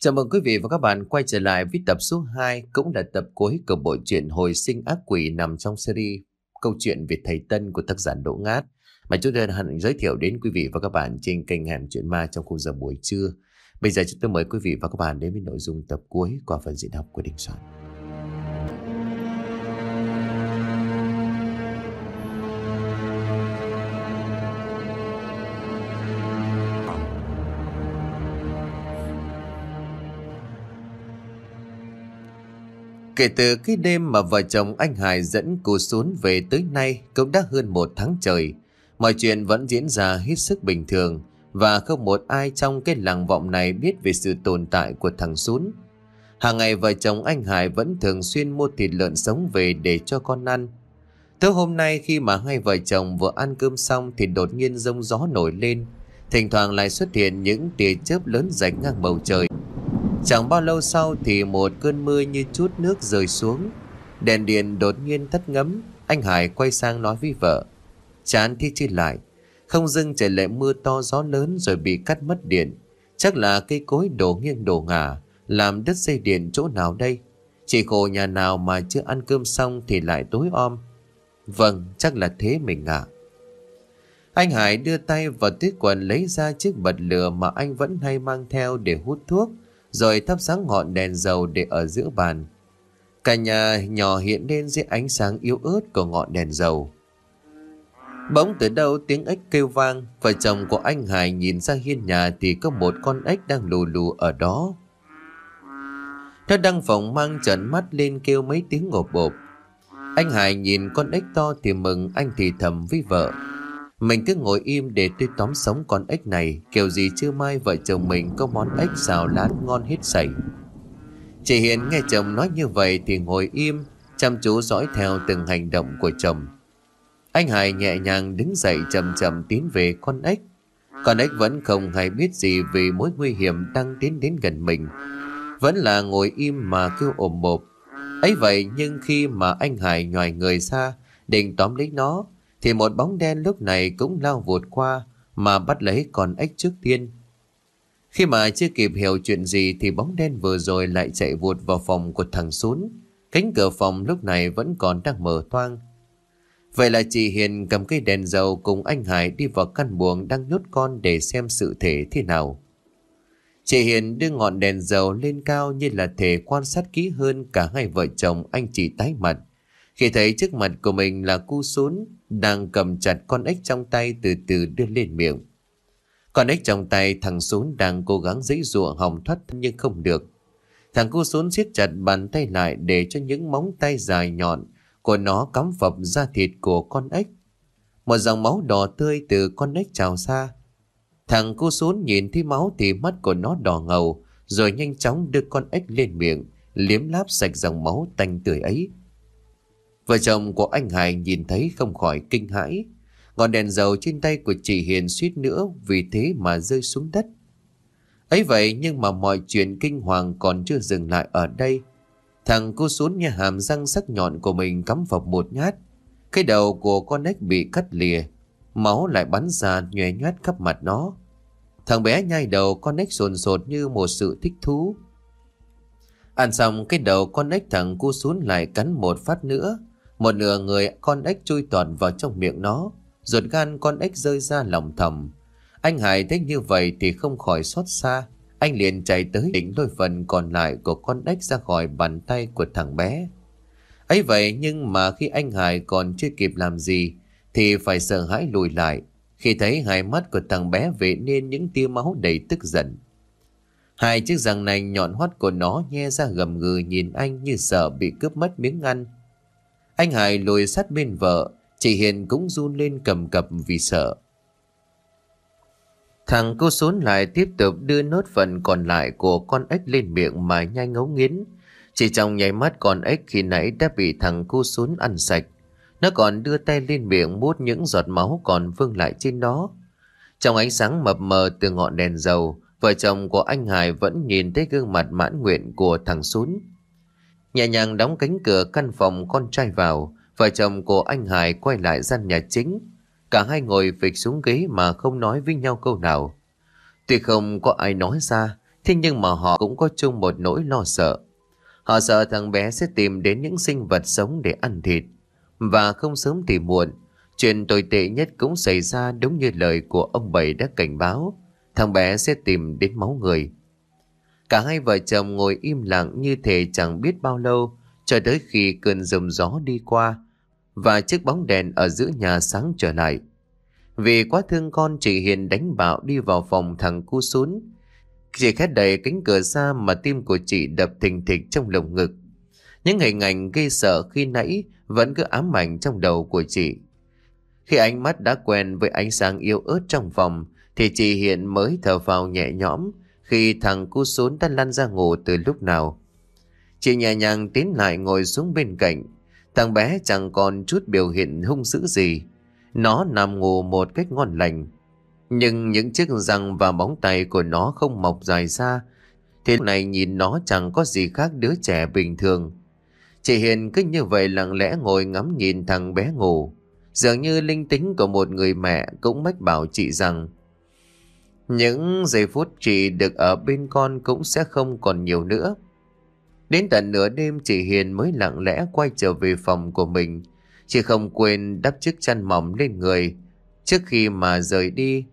Chào mừng quý vị và các bạn quay trở lại với tập số 2 cũng là tập cuối của bộ truyện Hồi sinh ác quỷ nằm trong series Câu chuyện về thầy Tân của tác giả Đỗ Ngát mà chúng tôi hẳn giới thiệu đến quý vị và các bạn trên kênh Hẻm Chuyện Ma trong khung giờ buổi trưa. Bây giờ chúng tôi mời quý vị và các bạn đến với nội dung tập cuối qua phần diễn đọc của Đình Soạn. Kể từ cái đêm mà vợ chồng anh Hải dẫn cô xuống về tới nay cũng đã hơn một tháng trời. Mọi chuyện vẫn diễn ra hết sức bình thường và không một ai trong cái làng vọng này biết về sự tồn tại của thằng xuống. Hàng ngày vợ chồng anh Hải vẫn thường xuyên mua thịt lợn sống về để cho con ăn. Tới hôm nay khi mà hai vợ chồng vừa ăn cơm xong thì đột nhiên rông gió nổi lên. Thỉnh thoảng lại xuất hiện những tia chớp lớn rạch ngang bầu trời. Chẳng bao lâu sau thì một cơn mưa như chút nước rơi xuống. Đèn điện đột nhiên thất ngấm, anh Hải quay sang nói với vợ. Chán thì chi lại, không dưng trời lại mưa to gió lớn rồi bị cắt mất điện. Chắc là cây cối đổ nghiêng đổ ngả, làm đất dây điện chỗ nào đây? Chỉ khổ nhà nào mà chưa ăn cơm xong thì lại tối om. Vâng, chắc là thế mình ạ. Anh Hải đưa tay vào túi quần lấy ra chiếc bật lửa mà anh vẫn hay mang theo để hút thuốc rồi thắp sáng ngọn đèn dầu để ở giữa bàn. Cả nhà nhỏ hiện lên dưới ánh sáng yếu ớt của ngọn đèn dầu. Bỗng từ đâu tiếng ếch kêu vang, vợ chồng của anh Hải nhìn ra hiên nhà thì có một con ếch đang lù lù ở đó. Nó đang phỏng mang trận mắt lên kêu mấy tiếng ngộp bộp. Anh Hải nhìn con ếch to thì mừng, anh thì thầm với vợ. Mình cứ ngồi im để tôi tóm sống con ếch này Kiểu gì chưa mai vợ chồng mình có món ếch xào lá ngon hết sảy Chị Hiền nghe chồng nói như vậy thì ngồi im Chăm chú dõi theo từng hành động của chồng Anh Hải nhẹ nhàng đứng dậy chậm chậm tiến về con ếch Con ếch vẫn không hay biết gì vì mối nguy hiểm đang tiến đến gần mình Vẫn là ngồi im mà kêu ồm bộp ấy vậy nhưng khi mà anh Hải nhòi người xa Định tóm lấy nó thì một bóng đen lúc này cũng lao vụt qua mà bắt lấy con ếch trước tiên. Khi mà chưa kịp hiểu chuyện gì thì bóng đen vừa rồi lại chạy vụt vào phòng của thằng Sún. Cánh cửa phòng lúc này vẫn còn đang mở toang. Vậy là chị Hiền cầm cây đèn dầu cùng anh Hải đi vào căn buồng đang nhốt con để xem sự thể thế nào. Chị Hiền đưa ngọn đèn dầu lên cao như là thể quan sát kỹ hơn cả hai vợ chồng anh chị tái mặt. Khi thấy trước mặt của mình là cu sún, đang cầm chặt con ếch trong tay từ từ đưa lên miệng Con ếch trong tay thằng xuống đang cố gắng dãy dụa hòng thoát nhưng không được Thằng cô xuống siết chặt bàn tay lại để cho những móng tay dài nhọn Của nó cắm phập ra thịt của con ếch Một dòng máu đỏ tươi từ con ếch trào ra Thằng cô xuống nhìn thấy máu thì mắt của nó đỏ ngầu Rồi nhanh chóng đưa con ếch lên miệng Liếm láp sạch dòng máu tanh tươi ấy Vợ chồng của anh Hải nhìn thấy không khỏi kinh hãi. Ngọn đèn dầu trên tay của chị Hiền suýt nữa vì thế mà rơi xuống đất. Ấy vậy nhưng mà mọi chuyện kinh hoàng còn chưa dừng lại ở đây. Thằng cô xuống nhà hàm răng sắc nhọn của mình cắm vào một nhát. Cái đầu của con ếch bị cắt lìa. Máu lại bắn ra nhòe nhát khắp mặt nó. Thằng bé nhai đầu con ếch sồn sột như một sự thích thú. Ăn xong cái đầu con ếch thằng cu xuống lại cắn một phát nữa. Một nửa người con ếch chui toàn vào trong miệng nó Ruột gan con ếch rơi ra lòng thầm Anh Hải thấy như vậy thì không khỏi xót xa Anh liền chạy tới đỉnh đôi phần còn lại của con ếch ra khỏi bàn tay của thằng bé ấy vậy nhưng mà khi anh Hải còn chưa kịp làm gì Thì phải sợ hãi lùi lại Khi thấy hai mắt của thằng bé vệ nên những tia máu đầy tức giận Hai chiếc răng này nhọn hoắt của nó nghe ra gầm gừ nhìn anh như sợ bị cướp mất miếng ăn anh Hải lùi sát bên vợ, chị Hiền cũng run lên cầm cập vì sợ. Thằng cô xốn lại tiếp tục đưa nốt phần còn lại của con ếch lên miệng mà nhai ngấu nghiến. Chỉ trong nháy mắt con ếch khi nãy đã bị thằng cô xốn ăn sạch. Nó còn đưa tay lên miệng mút những giọt máu còn vương lại trên đó. Trong ánh sáng mập mờ từ ngọn đèn dầu, vợ chồng của anh Hải vẫn nhìn thấy gương mặt mãn nguyện của thằng Sún. Nhẹ nhàng đóng cánh cửa căn phòng con trai vào, vợ chồng của anh Hải quay lại gian nhà chính. Cả hai ngồi phịch xuống ghế mà không nói với nhau câu nào. Tuy không có ai nói ra, thế nhưng mà họ cũng có chung một nỗi lo sợ. Họ sợ thằng bé sẽ tìm đến những sinh vật sống để ăn thịt. Và không sớm thì muộn, chuyện tồi tệ nhất cũng xảy ra đúng như lời của ông Bảy đã cảnh báo. Thằng bé sẽ tìm đến máu người. Cả hai vợ chồng ngồi im lặng như thể chẳng biết bao lâu cho tới khi cơn rầm gió đi qua và chiếc bóng đèn ở giữa nhà sáng trở lại. Vì quá thương con chị Hiền đánh bạo đi vào phòng thằng cu xuống. Chị khét đầy cánh cửa ra mà tim của chị đập thình thịch trong lồng ngực. Những hình ảnh gây sợ khi nãy vẫn cứ ám ảnh trong đầu của chị. Khi ánh mắt đã quen với ánh sáng yêu ớt trong phòng thì chị Hiền mới thở vào nhẹ nhõm khi thằng cu sốn đã lăn ra ngủ từ lúc nào. Chị nhẹ nhàng tiến lại ngồi xuống bên cạnh. Thằng bé chẳng còn chút biểu hiện hung dữ gì. Nó nằm ngủ một cách ngon lành. Nhưng những chiếc răng và móng tay của nó không mọc dài ra. Thế này nhìn nó chẳng có gì khác đứa trẻ bình thường. Chị Hiền cứ như vậy lặng lẽ ngồi ngắm nhìn thằng bé ngủ. Dường như linh tính của một người mẹ cũng mách bảo chị rằng những giây phút chị được ở bên con cũng sẽ không còn nhiều nữa. Đến tận nửa đêm chị Hiền mới lặng lẽ quay trở về phòng của mình. Chị không quên đắp chiếc chăn mỏng lên người trước khi mà rời đi.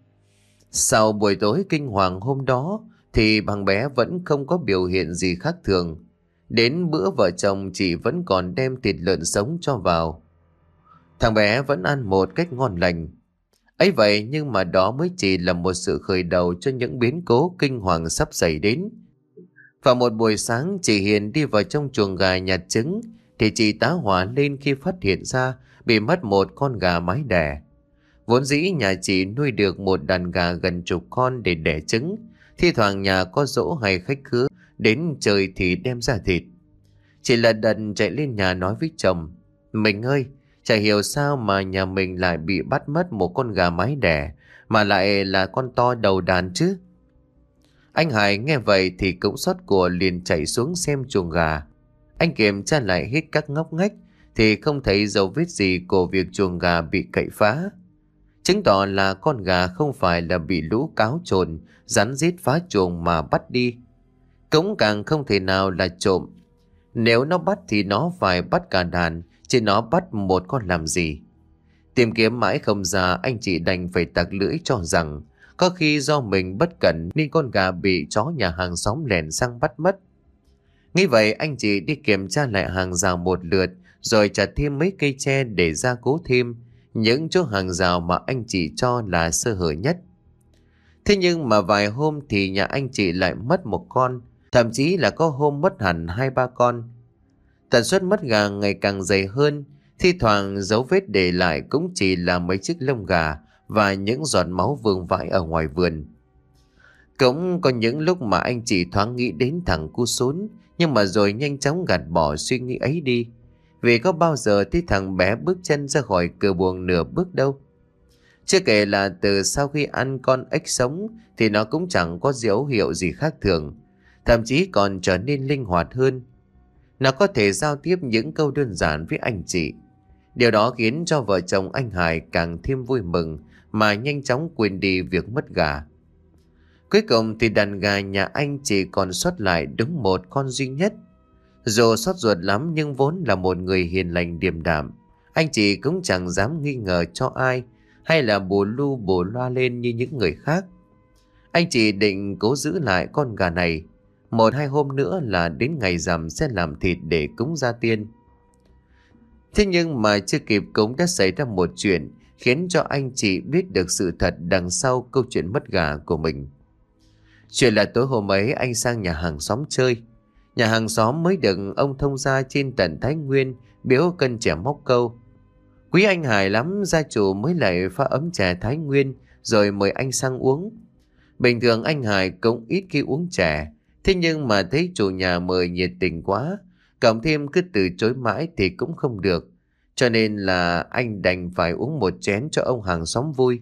Sau buổi tối kinh hoàng hôm đó thì bằng bé vẫn không có biểu hiện gì khác thường. Đến bữa vợ chồng chị vẫn còn đem thịt lợn sống cho vào. Thằng bé vẫn ăn một cách ngon lành ấy vậy nhưng mà đó mới chỉ là một sự khởi đầu cho những biến cố kinh hoàng sắp xảy đến. Vào một buổi sáng chị Hiền đi vào trong chuồng gà nhặt trứng thì chị tá hỏa lên khi phát hiện ra bị mất một con gà mái đẻ. Vốn dĩ nhà chị nuôi được một đàn gà gần chục con để đẻ trứng, thi thoảng nhà có dỗ hay khách khứa đến chơi thì đem ra thịt. Chị lật đần chạy lên nhà nói với chồng, mình ơi, Chả hiểu sao mà nhà mình lại bị bắt mất một con gà mái đẻ Mà lại là con to đầu đàn chứ Anh Hải nghe vậy thì cũng xót của liền chạy xuống xem chuồng gà Anh kiểm tra lại hết các ngóc ngách Thì không thấy dấu vết gì của việc chuồng gà bị cậy phá Chứng tỏ là con gà không phải là bị lũ cáo trồn Rắn rít phá chuồng mà bắt đi Cũng càng không thể nào là trộm Nếu nó bắt thì nó phải bắt cả đàn trên nó bắt một con làm gì Tìm kiếm mãi không ra Anh chị đành phải tặc lưỡi cho rằng Có khi do mình bất cẩn Nên con gà bị chó nhà hàng xóm lèn sang bắt mất Nghĩ vậy anh chị đi kiểm tra lại hàng rào một lượt Rồi chặt thêm mấy cây tre để gia cố thêm Những chỗ hàng rào mà anh chị cho là sơ hở nhất Thế nhưng mà vài hôm thì nhà anh chị lại mất một con Thậm chí là có hôm mất hẳn hai ba con Tần suất mất gà ngày càng dày hơn, thi thoảng dấu vết để lại cũng chỉ là mấy chiếc lông gà và những giọt máu vương vãi ở ngoài vườn. Cũng có những lúc mà anh chỉ thoáng nghĩ đến thằng cu sốn, nhưng mà rồi nhanh chóng gạt bỏ suy nghĩ ấy đi. Vì có bao giờ thấy thằng bé bước chân ra khỏi cửa buồng nửa bước đâu. Chưa kể là từ sau khi ăn con ếch sống thì nó cũng chẳng có dấu hiệu gì khác thường. Thậm chí còn trở nên linh hoạt hơn. Nó có thể giao tiếp những câu đơn giản với anh chị. Điều đó khiến cho vợ chồng anh Hải càng thêm vui mừng mà nhanh chóng quên đi việc mất gà. Cuối cùng thì đàn gà nhà anh chỉ còn sót lại đúng một con duy nhất. Dù xót ruột lắm nhưng vốn là một người hiền lành điềm đạm. Anh chị cũng chẳng dám nghi ngờ cho ai hay là bù lu bù loa lên như những người khác. Anh chị định cố giữ lại con gà này một hai hôm nữa là đến ngày rằm sẽ làm thịt để cúng gia tiên. Thế nhưng mà chưa kịp cúng đã xảy ra một chuyện khiến cho anh chị biết được sự thật đằng sau câu chuyện mất gà của mình. Chuyện là tối hôm ấy anh sang nhà hàng xóm chơi. Nhà hàng xóm mới được ông thông gia trên tận Thái Nguyên biểu cân trẻ móc câu. Quý anh hài lắm gia chủ mới lại pha ấm trà Thái Nguyên rồi mời anh sang uống. Bình thường anh hài cũng ít khi uống trà Thế nhưng mà thấy chủ nhà mời nhiệt tình quá, cộng thêm cứ từ chối mãi thì cũng không được. Cho nên là anh đành phải uống một chén cho ông hàng xóm vui.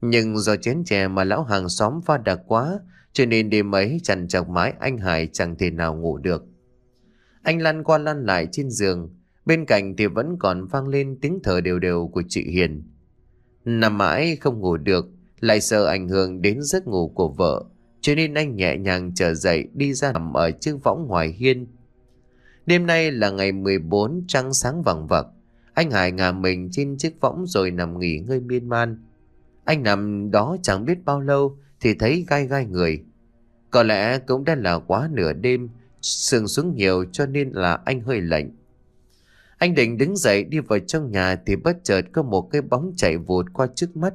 Nhưng do chén chè mà lão hàng xóm pha đặc quá, cho nên đêm ấy chằn chọc mãi anh Hải chẳng thể nào ngủ được. Anh lăn qua lăn lại trên giường, bên cạnh thì vẫn còn vang lên tiếng thở đều đều của chị Hiền. Nằm mãi không ngủ được, lại sợ ảnh hưởng đến giấc ngủ của vợ, cho nên anh nhẹ nhàng trở dậy đi ra nằm ở chiếc võng ngoài hiên. Đêm nay là ngày 14 trăng sáng vàng vật. Anh Hải ngả mình trên chiếc võng rồi nằm nghỉ ngơi miên man. Anh nằm đó chẳng biết bao lâu thì thấy gai gai người. Có lẽ cũng đã là quá nửa đêm, sương xuống nhiều cho nên là anh hơi lạnh. Anh định đứng dậy đi vào trong nhà thì bất chợt có một cái bóng chạy vụt qua trước mắt.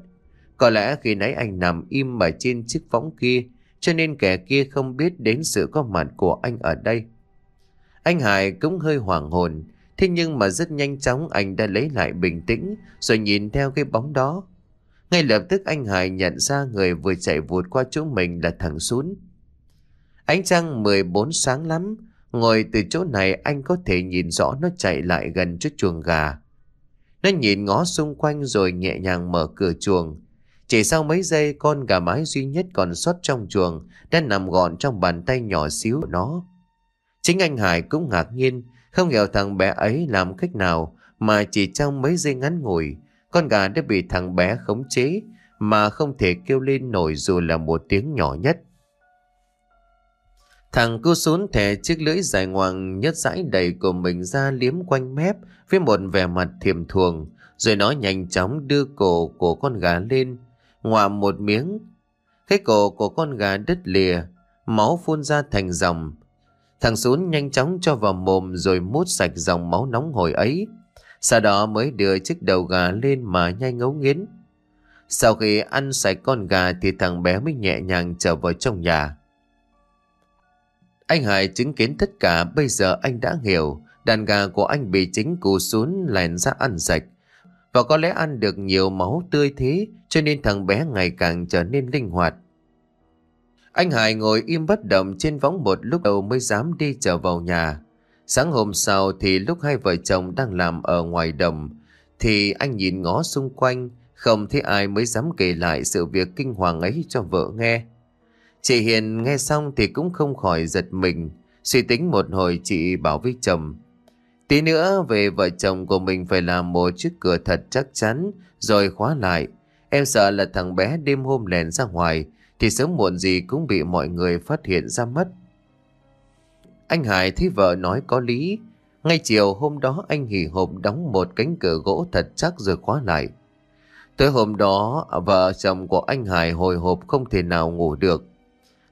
Có lẽ khi nãy anh nằm im ở trên chiếc võng kia cho nên kẻ kia không biết đến sự có mặt của anh ở đây. Anh Hải cũng hơi hoảng hồn, thế nhưng mà rất nhanh chóng anh đã lấy lại bình tĩnh rồi nhìn theo cái bóng đó. Ngay lập tức anh Hải nhận ra người vừa chạy vụt qua chỗ mình là thằng Sún. Ánh trăng 14 sáng lắm, ngồi từ chỗ này anh có thể nhìn rõ nó chạy lại gần trước chuồng gà. Nó nhìn ngó xung quanh rồi nhẹ nhàng mở cửa chuồng. Chỉ sau mấy giây con gà mái duy nhất còn sót trong chuồng đã nằm gọn trong bàn tay nhỏ xíu của nó. Chính anh Hải cũng ngạc nhiên không hiểu thằng bé ấy làm cách nào mà chỉ trong mấy giây ngắn ngủi con gà đã bị thằng bé khống chế mà không thể kêu lên nổi dù là một tiếng nhỏ nhất. Thằng cứ xuống thẻ chiếc lưỡi dài ngoằng nhất dãi đầy của mình ra liếm quanh mép với một vẻ mặt thiềm thuồng, rồi nó nhanh chóng đưa cổ của con gà lên, Hòa một miếng Cái cổ của con gà đứt lìa Máu phun ra thành dòng Thằng xuống nhanh chóng cho vào mồm Rồi mút sạch dòng máu nóng hồi ấy Sau đó mới đưa chiếc đầu gà lên Mà nhai ngấu nghiến Sau khi ăn sạch con gà Thì thằng bé mới nhẹ nhàng trở vào trong nhà Anh Hải chứng kiến tất cả Bây giờ anh đã hiểu Đàn gà của anh bị chính cụ xuống lèn ra ăn sạch Và có lẽ ăn được nhiều máu tươi thế cho nên thằng bé ngày càng trở nên linh hoạt. Anh Hải ngồi im bất động trên võng một lúc đầu mới dám đi trở vào nhà. Sáng hôm sau thì lúc hai vợ chồng đang làm ở ngoài đồng, thì anh nhìn ngó xung quanh, không thấy ai mới dám kể lại sự việc kinh hoàng ấy cho vợ nghe. Chị Hiền nghe xong thì cũng không khỏi giật mình, suy tính một hồi chị bảo với chồng. Tí nữa về vợ chồng của mình phải làm một chiếc cửa thật chắc chắn, rồi khóa lại. Em sợ là thằng bé đêm hôm lèn ra ngoài thì sớm muộn gì cũng bị mọi người phát hiện ra mất. Anh Hải thấy vợ nói có lý. Ngay chiều hôm đó anh hỉ hộp đóng một cánh cửa gỗ thật chắc rồi khóa lại. Tới hôm đó, vợ chồng của anh Hải hồi hộp không thể nào ngủ được.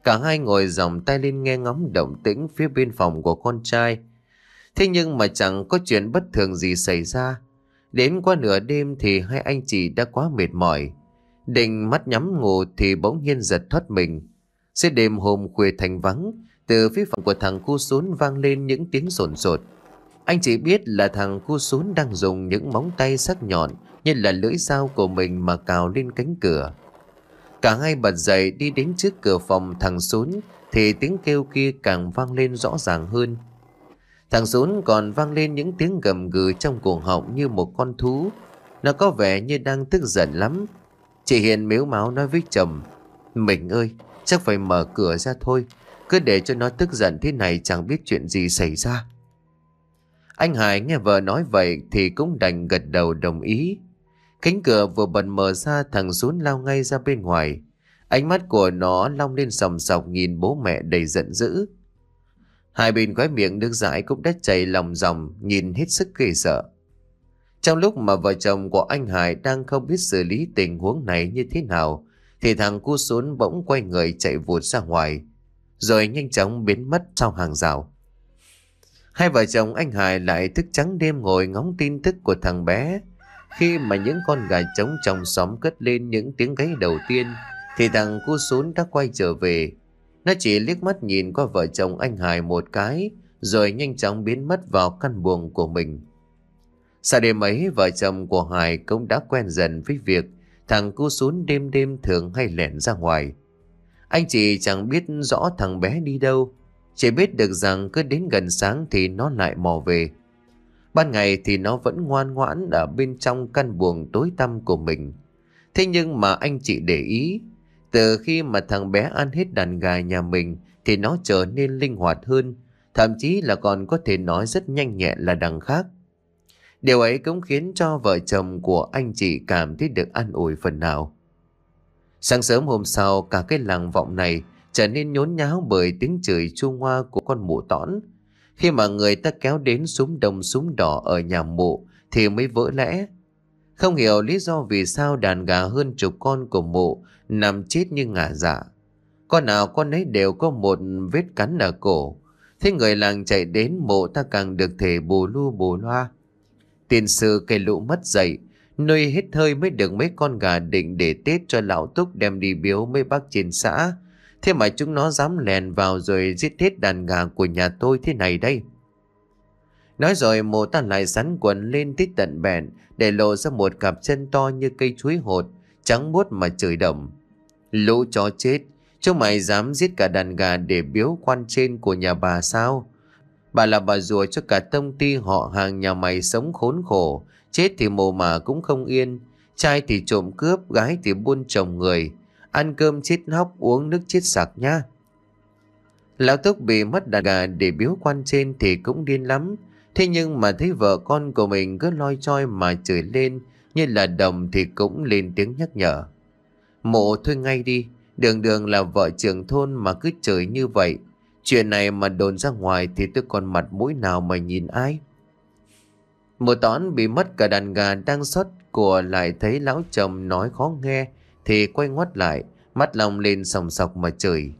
Cả hai ngồi dòng tay lên nghe ngóng động tĩnh phía bên phòng của con trai. Thế nhưng mà chẳng có chuyện bất thường gì xảy ra. Đến qua nửa đêm thì hai anh chị đã quá mệt mỏi. Định mắt nhắm ngủ thì bỗng nhiên giật thoát mình. Sẽ đêm hôm khuya thành vắng, từ phía phòng của thằng khu sún vang lên những tiếng sồn sột. Anh chị biết là thằng khu sún đang dùng những móng tay sắc nhọn như là lưỡi dao của mình mà cào lên cánh cửa. Cả hai bật dậy đi đến trước cửa phòng thằng sún thì tiếng kêu kia càng vang lên rõ ràng hơn. Thằng Dũng còn vang lên những tiếng gầm gừ trong cổ họng như một con thú. Nó có vẻ như đang tức giận lắm. Chị Hiền mếu máu nói với chồng. Mình ơi, chắc phải mở cửa ra thôi. Cứ để cho nó tức giận thế này chẳng biết chuyện gì xảy ra. Anh Hải nghe vợ nói vậy thì cũng đành gật đầu đồng ý. Cánh cửa vừa bật mở ra thằng Dũng lao ngay ra bên ngoài. Ánh mắt của nó long lên sòng sọc nhìn bố mẹ đầy giận dữ. Hai bên gói miệng nước dãi cũng đã chảy lòng dòng, nhìn hết sức ghê sợ. Trong lúc mà vợ chồng của anh Hải đang không biết xử lý tình huống này như thế nào, thì thằng cu xuống bỗng quay người chạy vụt ra ngoài, rồi nhanh chóng biến mất trong hàng rào. Hai vợ chồng anh Hải lại thức trắng đêm ngồi ngóng tin tức của thằng bé. Khi mà những con gà trống trong xóm cất lên những tiếng gáy đầu tiên, thì thằng cu xuống đã quay trở về, nó chỉ liếc mắt nhìn qua vợ chồng anh Hải một cái Rồi nhanh chóng biến mất vào căn buồng của mình Sau đêm ấy vợ chồng của Hải cũng đã quen dần với việc Thằng cu xuống đêm đêm thường hay lẻn ra ngoài Anh chị chẳng biết rõ thằng bé đi đâu Chỉ biết được rằng cứ đến gần sáng thì nó lại mò về Ban ngày thì nó vẫn ngoan ngoãn ở bên trong căn buồng tối tăm của mình Thế nhưng mà anh chị để ý từ khi mà thằng bé ăn hết đàn gà nhà mình thì nó trở nên linh hoạt hơn, thậm chí là còn có thể nói rất nhanh nhẹn là đằng khác. Điều ấy cũng khiến cho vợ chồng của anh chị cảm thấy được an ủi phần nào. Sáng sớm hôm sau, cả cái làng vọng này trở nên nhốn nháo bởi tiếng chửi chua hoa của con mụ tõn. Khi mà người ta kéo đến súng đồng súng đỏ ở nhà mụ thì mới vỡ lẽ. Không hiểu lý do vì sao đàn gà hơn chục con của mụ nằm chết như ngả dạ. Con nào con ấy đều có một vết cắn ở cổ. Thế người làng chạy đến mộ ta càng được thể bù lu bù loa. Tiền sư cây lũ mất dậy, nuôi hết hơi mới được mấy con gà định để tết cho lão túc đem đi biếu mấy bác trên xã. Thế mà chúng nó dám lèn vào rồi giết hết đàn gà của nhà tôi thế này đây. Nói rồi mộ ta lại sắn quần lên tít tận bèn để lộ ra một cặp chân to như cây chuối hột, trắng muốt mà trời đậm. Lũ chó chết Chúng mày dám giết cả đàn gà để biếu quan trên của nhà bà sao Bà là bà rùa cho cả tông ty họ hàng nhà mày sống khốn khổ Chết thì mồ mả cũng không yên Trai thì trộm cướp, gái thì buôn chồng người Ăn cơm chết hóc, uống nước chết sạc nha Lão Túc bị mất đàn gà để biếu quan trên thì cũng điên lắm Thế nhưng mà thấy vợ con của mình cứ loi choi mà chửi lên Như là đồng thì cũng lên tiếng nhắc nhở mộ thôi ngay đi, đường đường là vợ trưởng thôn mà cứ chửi như vậy. Chuyện này mà đồn ra ngoài thì tôi còn mặt mũi nào mà nhìn ai. Mụ toán bị mất cả đàn gà đang sót của lại thấy lão chồng nói khó nghe thì quay ngoắt lại, mắt lòng lên sòng sọc mà chửi.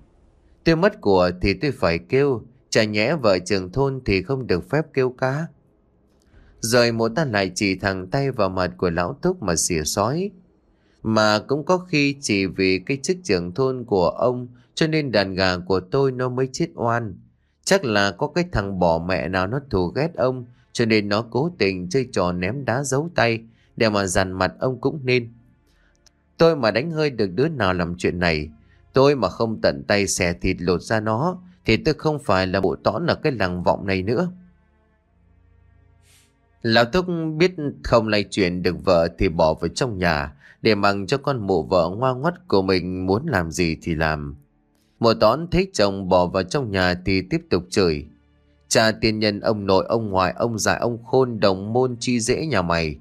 Tôi mất của thì tôi phải kêu, chả nhẽ vợ trưởng thôn thì không được phép kêu cá. Rồi mụ ta lại chỉ thẳng tay vào mặt của lão thúc mà xỉa sói. Mà cũng có khi chỉ vì cái chức trưởng thôn của ông cho nên đàn gà của tôi nó mới chết oan. Chắc là có cái thằng bỏ mẹ nào nó thù ghét ông cho nên nó cố tình chơi trò ném đá giấu tay để mà dằn mặt ông cũng nên. Tôi mà đánh hơi được đứa nào làm chuyện này, tôi mà không tận tay xẻ thịt lột ra nó thì tôi không phải là bộ tõn ở cái làng vọng này nữa. Lão Thúc biết không lay chuyện được vợ thì bỏ vào trong nhà để mặc cho con mụ vợ ngoan ngoắt của mình muốn làm gì thì làm. Mùa tón thấy chồng bỏ vào trong nhà thì tiếp tục chửi. Cha tiền nhân ông nội ông ngoại ông già ông khôn đồng môn chi dễ nhà mày.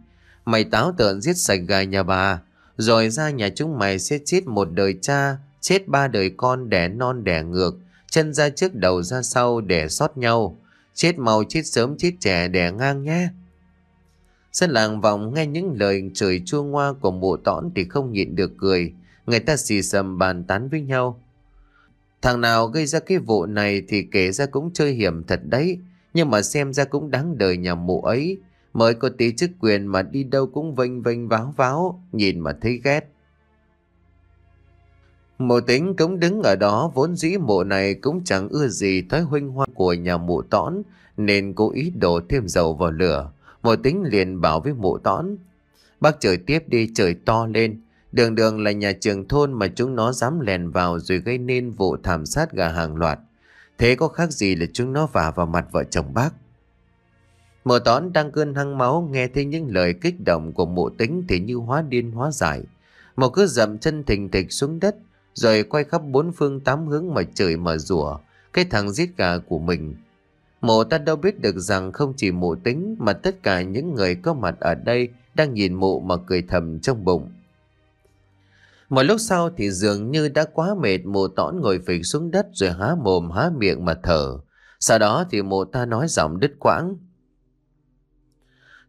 Mày táo tợn giết sạch gà nhà bà. Rồi ra nhà chúng mày sẽ chết một đời cha, chết ba đời con đẻ non đẻ ngược. Chân ra trước đầu ra sau để sót nhau. Chết mau chết sớm chết trẻ đẻ ngang nhé. Dân làng vòng nghe những lời trời chua ngoa của mụ tõn thì không nhịn được cười. Người ta xì xầm bàn tán với nhau. Thằng nào gây ra cái vụ này thì kể ra cũng chơi hiểm thật đấy. Nhưng mà xem ra cũng đáng đời nhà mụ ấy. Mới có tí chức quyền mà đi đâu cũng vênh vênh váo váo. Nhìn mà thấy ghét. Mộ tính cũng đứng ở đó vốn dĩ mộ này cũng chẳng ưa gì thói huynh hoa của nhà mụ tõn nên cố ý đổ thêm dầu vào lửa. Mộ tính liền bảo với Mộ tõn. Bác trời tiếp đi trời to lên. Đường đường là nhà trường thôn mà chúng nó dám lèn vào rồi gây nên vụ thảm sát gà hàng loạt. Thế có khác gì là chúng nó vả vào mặt vợ chồng bác. Mộ tón đang cơn hăng máu nghe thấy những lời kích động của mộ tính thì như hóa điên hóa giải. Mộ cứ dậm chân thình thịch xuống đất rồi quay khắp bốn phương tám hướng mà trời mà rủa cái thằng giết gà của mình. Mộ ta đâu biết được rằng không chỉ Mộ tính mà tất cả những người có mặt ở đây đang nhìn Mộ mà cười thầm trong bụng. Một lúc sau thì dường như đã quá mệt Mộ tõn ngồi phịch xuống đất rồi há mồm há miệng mà thở. Sau đó thì Mộ ta nói giọng đứt quãng.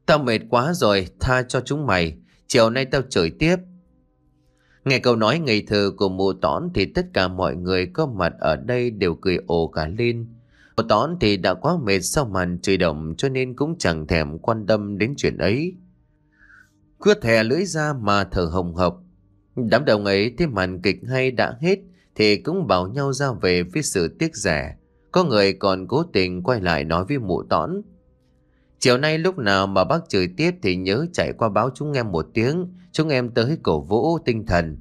Tao mệt quá rồi, tha cho chúng mày. Chiều nay tao trời tiếp. Nghe câu nói ngây thơ của Mộ tõn thì tất cả mọi người có mặt ở đây đều cười ồ cả lên. Một tón thì đã quá mệt sau màn trời động cho nên cũng chẳng thèm quan tâm đến chuyện ấy. Cứ thè lưỡi ra mà thở hồng hộc. Đám đồng ấy thấy màn kịch hay đã hết thì cũng bảo nhau ra về với sự tiếc rẻ. Có người còn cố tình quay lại nói với mụ tõn. Chiều nay lúc nào mà bác trời tiếp thì nhớ chạy qua báo chúng em một tiếng, chúng em tới cổ vũ tinh thần.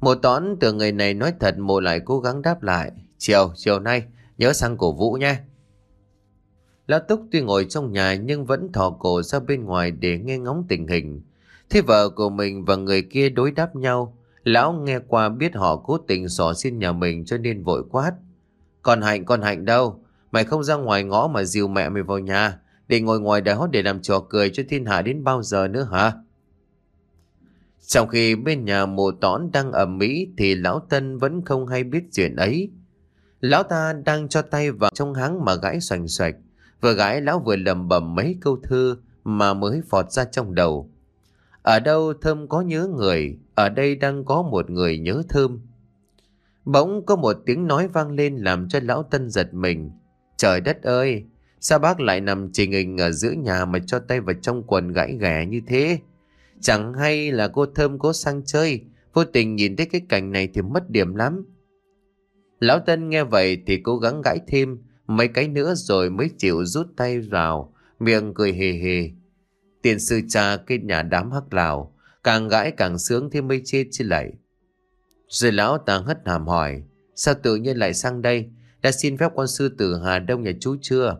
Mộ tõn từ người này nói thật mộ lại cố gắng đáp lại. Chiều, chiều nay, Nhớ sang cổ vũ nha. Lão Túc tuy ngồi trong nhà nhưng vẫn thò cổ ra bên ngoài để nghe ngóng tình hình. Thế vợ của mình và người kia đối đáp nhau. Lão nghe qua biết họ cố tình xỏ xin nhà mình cho nên vội quát. Còn Hạnh, con Hạnh đâu? Mày không ra ngoài ngõ mà dìu mẹ mày vào nhà. Để ngồi ngoài đài hót để làm trò cười cho thiên hạ đến bao giờ nữa hả? Trong khi bên nhà mồ tõn đang ở Mỹ thì lão Tân vẫn không hay biết chuyện ấy. Lão ta đang cho tay vào trong háng mà gãi xoành xoạch. Vừa gãi lão vừa lầm bầm mấy câu thơ mà mới phọt ra trong đầu. Ở đâu thơm có nhớ người, ở đây đang có một người nhớ thơm. Bỗng có một tiếng nói vang lên làm cho lão tân giật mình. Trời đất ơi, sao bác lại nằm trình hình ở giữa nhà mà cho tay vào trong quần gãi ghẻ như thế? Chẳng hay là cô thơm cố sang chơi, vô tình nhìn thấy cái cảnh này thì mất điểm lắm. Lão Tân nghe vậy thì cố gắng gãi thêm mấy cái nữa rồi mới chịu rút tay rào miệng cười hề hề. Tiền sư cha cái nhà đám hắc lào, càng gãi càng sướng thêm mới chê chứ lại. Rồi lão ta hất hàm hỏi, sao tự nhiên lại sang đây, đã xin phép con sư tử Hà Đông nhà chú chưa?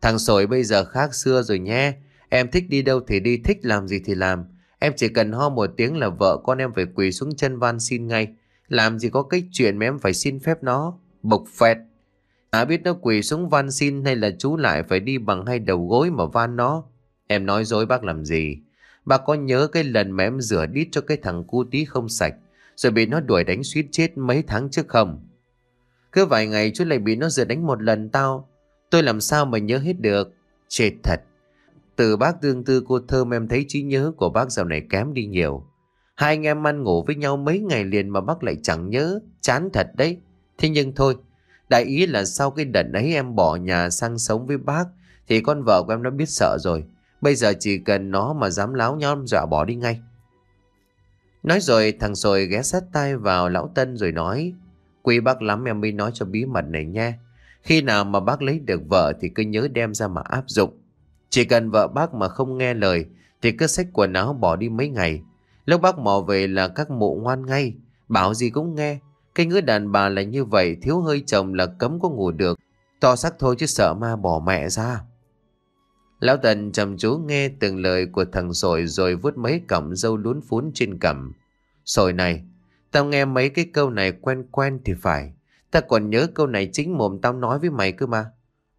Thằng sổi bây giờ khác xưa rồi nhé, em thích đi đâu thì đi, thích làm gì thì làm. Em chỉ cần ho một tiếng là vợ con em phải quỳ xuống chân van xin ngay. Làm gì có cái chuyện mà em phải xin phép nó Bộc phẹt À biết nó quỳ xuống van xin hay là chú lại phải đi bằng hai đầu gối mà van nó Em nói dối bác làm gì Bác có nhớ cái lần mà em rửa đít cho cái thằng cu tí không sạch Rồi bị nó đuổi đánh suýt chết mấy tháng trước không Cứ vài ngày chú lại bị nó rửa đánh một lần tao Tôi làm sao mà nhớ hết được Chết thật Từ bác tương tư cô Thơm em thấy trí nhớ của bác dạo này kém đi nhiều Hai anh em ăn ngủ với nhau mấy ngày liền mà bác lại chẳng nhớ, chán thật đấy. Thế nhưng thôi, đại ý là sau cái đợt ấy em bỏ nhà sang sống với bác, thì con vợ của em nó biết sợ rồi. Bây giờ chỉ cần nó mà dám láo nhom dọa bỏ đi ngay. Nói rồi thằng sồi ghé sát tay vào lão Tân rồi nói, quý bác lắm em mới nói cho bí mật này nha. Khi nào mà bác lấy được vợ thì cứ nhớ đem ra mà áp dụng. Chỉ cần vợ bác mà không nghe lời thì cứ xách quần áo bỏ đi mấy ngày. Lúc bác mò về là các mụ ngoan ngay, bảo gì cũng nghe. Cái ngứa đàn bà là như vậy, thiếu hơi chồng là cấm có ngủ được. To sắc thôi chứ sợ ma bỏ mẹ ra. Lão Tần trầm chú nghe từng lời của thằng sồi rồi vuốt mấy cọng dâu lún phún trên cằm. Sồi này, tao nghe mấy cái câu này quen quen thì phải. Ta còn nhớ câu này chính mồm tao nói với mày cơ mà.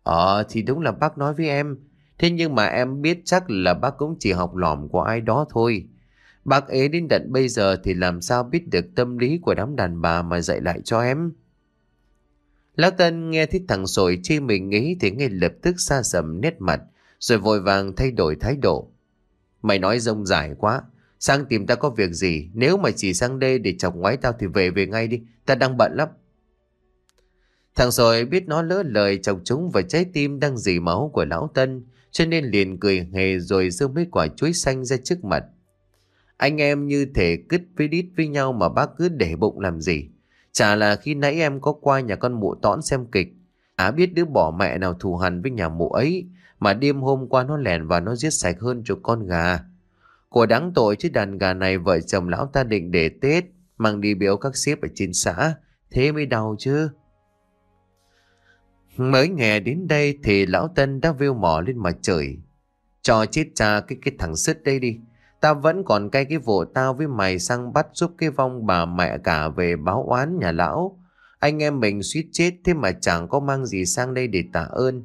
Ờ thì đúng là bác nói với em. Thế nhưng mà em biết chắc là bác cũng chỉ học lỏm của ai đó thôi. Bác ấy đến tận bây giờ thì làm sao biết được tâm lý của đám đàn bà mà dạy lại cho em. Lão Tân nghe thấy thằng sồi chi mình nghĩ thì ngay lập tức xa sầm nét mặt, rồi vội vàng thay đổi thái độ. Mày nói rông dài quá, sang tìm ta có việc gì, nếu mày chỉ sang đây để chọc ngoái tao thì về về ngay đi, ta đang bận lắm. Thằng sồi biết nó lỡ lời chọc chúng và trái tim đang dì máu của lão Tân, cho nên liền cười hề rồi giơ mấy quả chuối xanh ra trước mặt anh em như thể cứt với đít với nhau mà bác cứ để bụng làm gì. Chả là khi nãy em có qua nhà con mụ tõn xem kịch. Á biết đứa bỏ mẹ nào thù hằn với nhà mụ ấy. Mà đêm hôm qua nó lèn và nó giết sạch hơn cho con gà. Của đáng tội chứ đàn gà này vợ chồng lão ta định để Tết. Mang đi biếu các xếp ở trên xã. Thế mới đau chứ. Mới nghe đến đây thì lão Tân đã vêu mỏ lên mặt trời, Cho chết cha cái cái thằng sứt đây đi. Ta vẫn còn cay cái vụ tao với mày sang bắt giúp cái vong bà mẹ cả về báo oán nhà lão. Anh em mình suýt chết thế mà chẳng có mang gì sang đây để tạ ơn.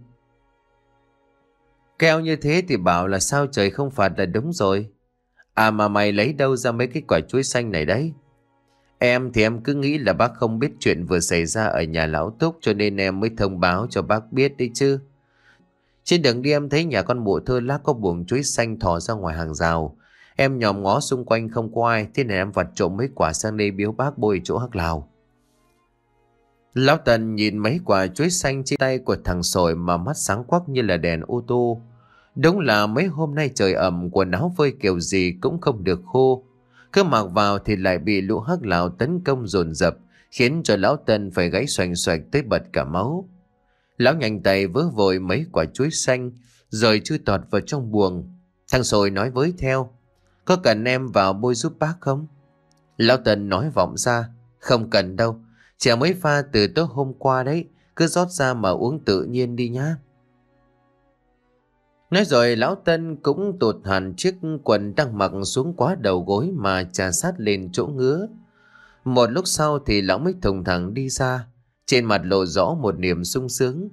Keo như thế thì bảo là sao trời không phạt là đúng rồi. À mà mày lấy đâu ra mấy cái quả chuối xanh này đấy? Em thì em cứ nghĩ là bác không biết chuyện vừa xảy ra ở nhà lão Túc cho nên em mới thông báo cho bác biết đấy chứ. Trên đường đi em thấy nhà con mụ thơ lác có buồng chuối xanh thò ra ngoài hàng rào. Em nhòm ngó xung quanh không có ai Thế nên em vặt trộm mấy quả sang đây biếu bác bôi chỗ hắc lào Lão Tần nhìn mấy quả chuối xanh trên tay của thằng sồi mà mắt sáng quắc như là đèn ô tô. Đúng là mấy hôm nay trời ẩm quần áo phơi kiểu gì cũng không được khô. Cứ mặc vào thì lại bị lũ hắc lào tấn công dồn dập khiến cho lão Tần phải gáy xoành xoạch tới bật cả máu. Lão nhanh tay vớ vội mấy quả chuối xanh rồi chui tọt vào trong buồng. Thằng sồi nói với theo. Có cần em vào bôi giúp bác không? Lão Tần nói vọng ra. Không cần đâu. Chả mấy pha từ tối hôm qua đấy. Cứ rót ra mà uống tự nhiên đi nhá. Nói rồi lão Tân cũng tụt hẳn chiếc quần đang mặc xuống quá đầu gối mà trà sát lên chỗ ngứa. Một lúc sau thì lão mới thùng thẳng đi ra. Trên mặt lộ rõ một niềm sung sướng.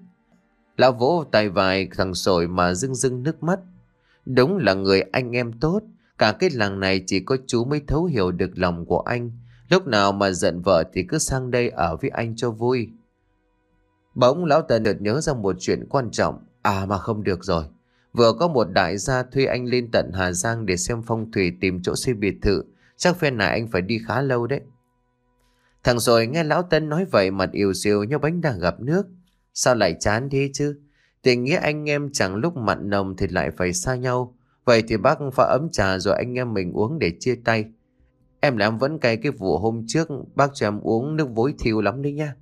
Lão vỗ tay vài thằng sổi mà rưng rưng nước mắt. Đúng là người anh em tốt. Cả cái làng này chỉ có chú mới thấu hiểu được lòng của anh. Lúc nào mà giận vợ thì cứ sang đây ở với anh cho vui. Bỗng lão tần được nhớ ra một chuyện quan trọng. À mà không được rồi. Vừa có một đại gia thuê anh lên tận Hà Giang để xem phong thủy tìm chỗ xây biệt thự. Chắc phen này anh phải đi khá lâu đấy. Thằng rồi nghe lão Tân nói vậy mặt yêu siêu như bánh đang gặp nước. Sao lại chán thế chứ? Tình nghĩa anh em chẳng lúc mặn nồng thì lại phải xa nhau. Vậy thì bác pha ấm trà rồi anh em mình uống để chia tay. Em làm vẫn cay cái vụ hôm trước bác cho em uống nước vối thiêu lắm đấy nha.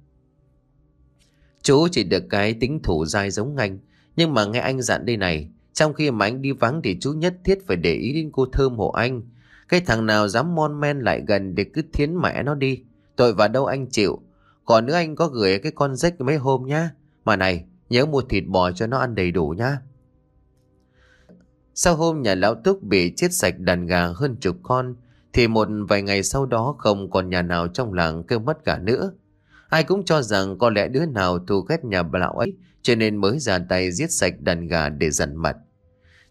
Chú chỉ được cái tính thủ dai giống anh. Nhưng mà nghe anh dặn đây này, trong khi mà anh đi vắng thì chú nhất thiết phải để ý đến cô Thơm hộ anh. Cái thằng nào dám mon men lại gần để cứ thiến mẹ nó đi. Tội vào đâu anh chịu. Còn nữa anh có gửi cái con rách mấy hôm nhá. Mà này, nhớ mua thịt bò cho nó ăn đầy đủ nhá. Sau hôm nhà lão túc bị chết sạch đàn gà hơn chục con, thì một vài ngày sau đó không còn nhà nào trong làng kêu mất gà nữa. Ai cũng cho rằng có lẽ đứa nào thù ghét nhà bà lão ấy, cho nên mới ra tay giết sạch đàn gà để dằn mặt.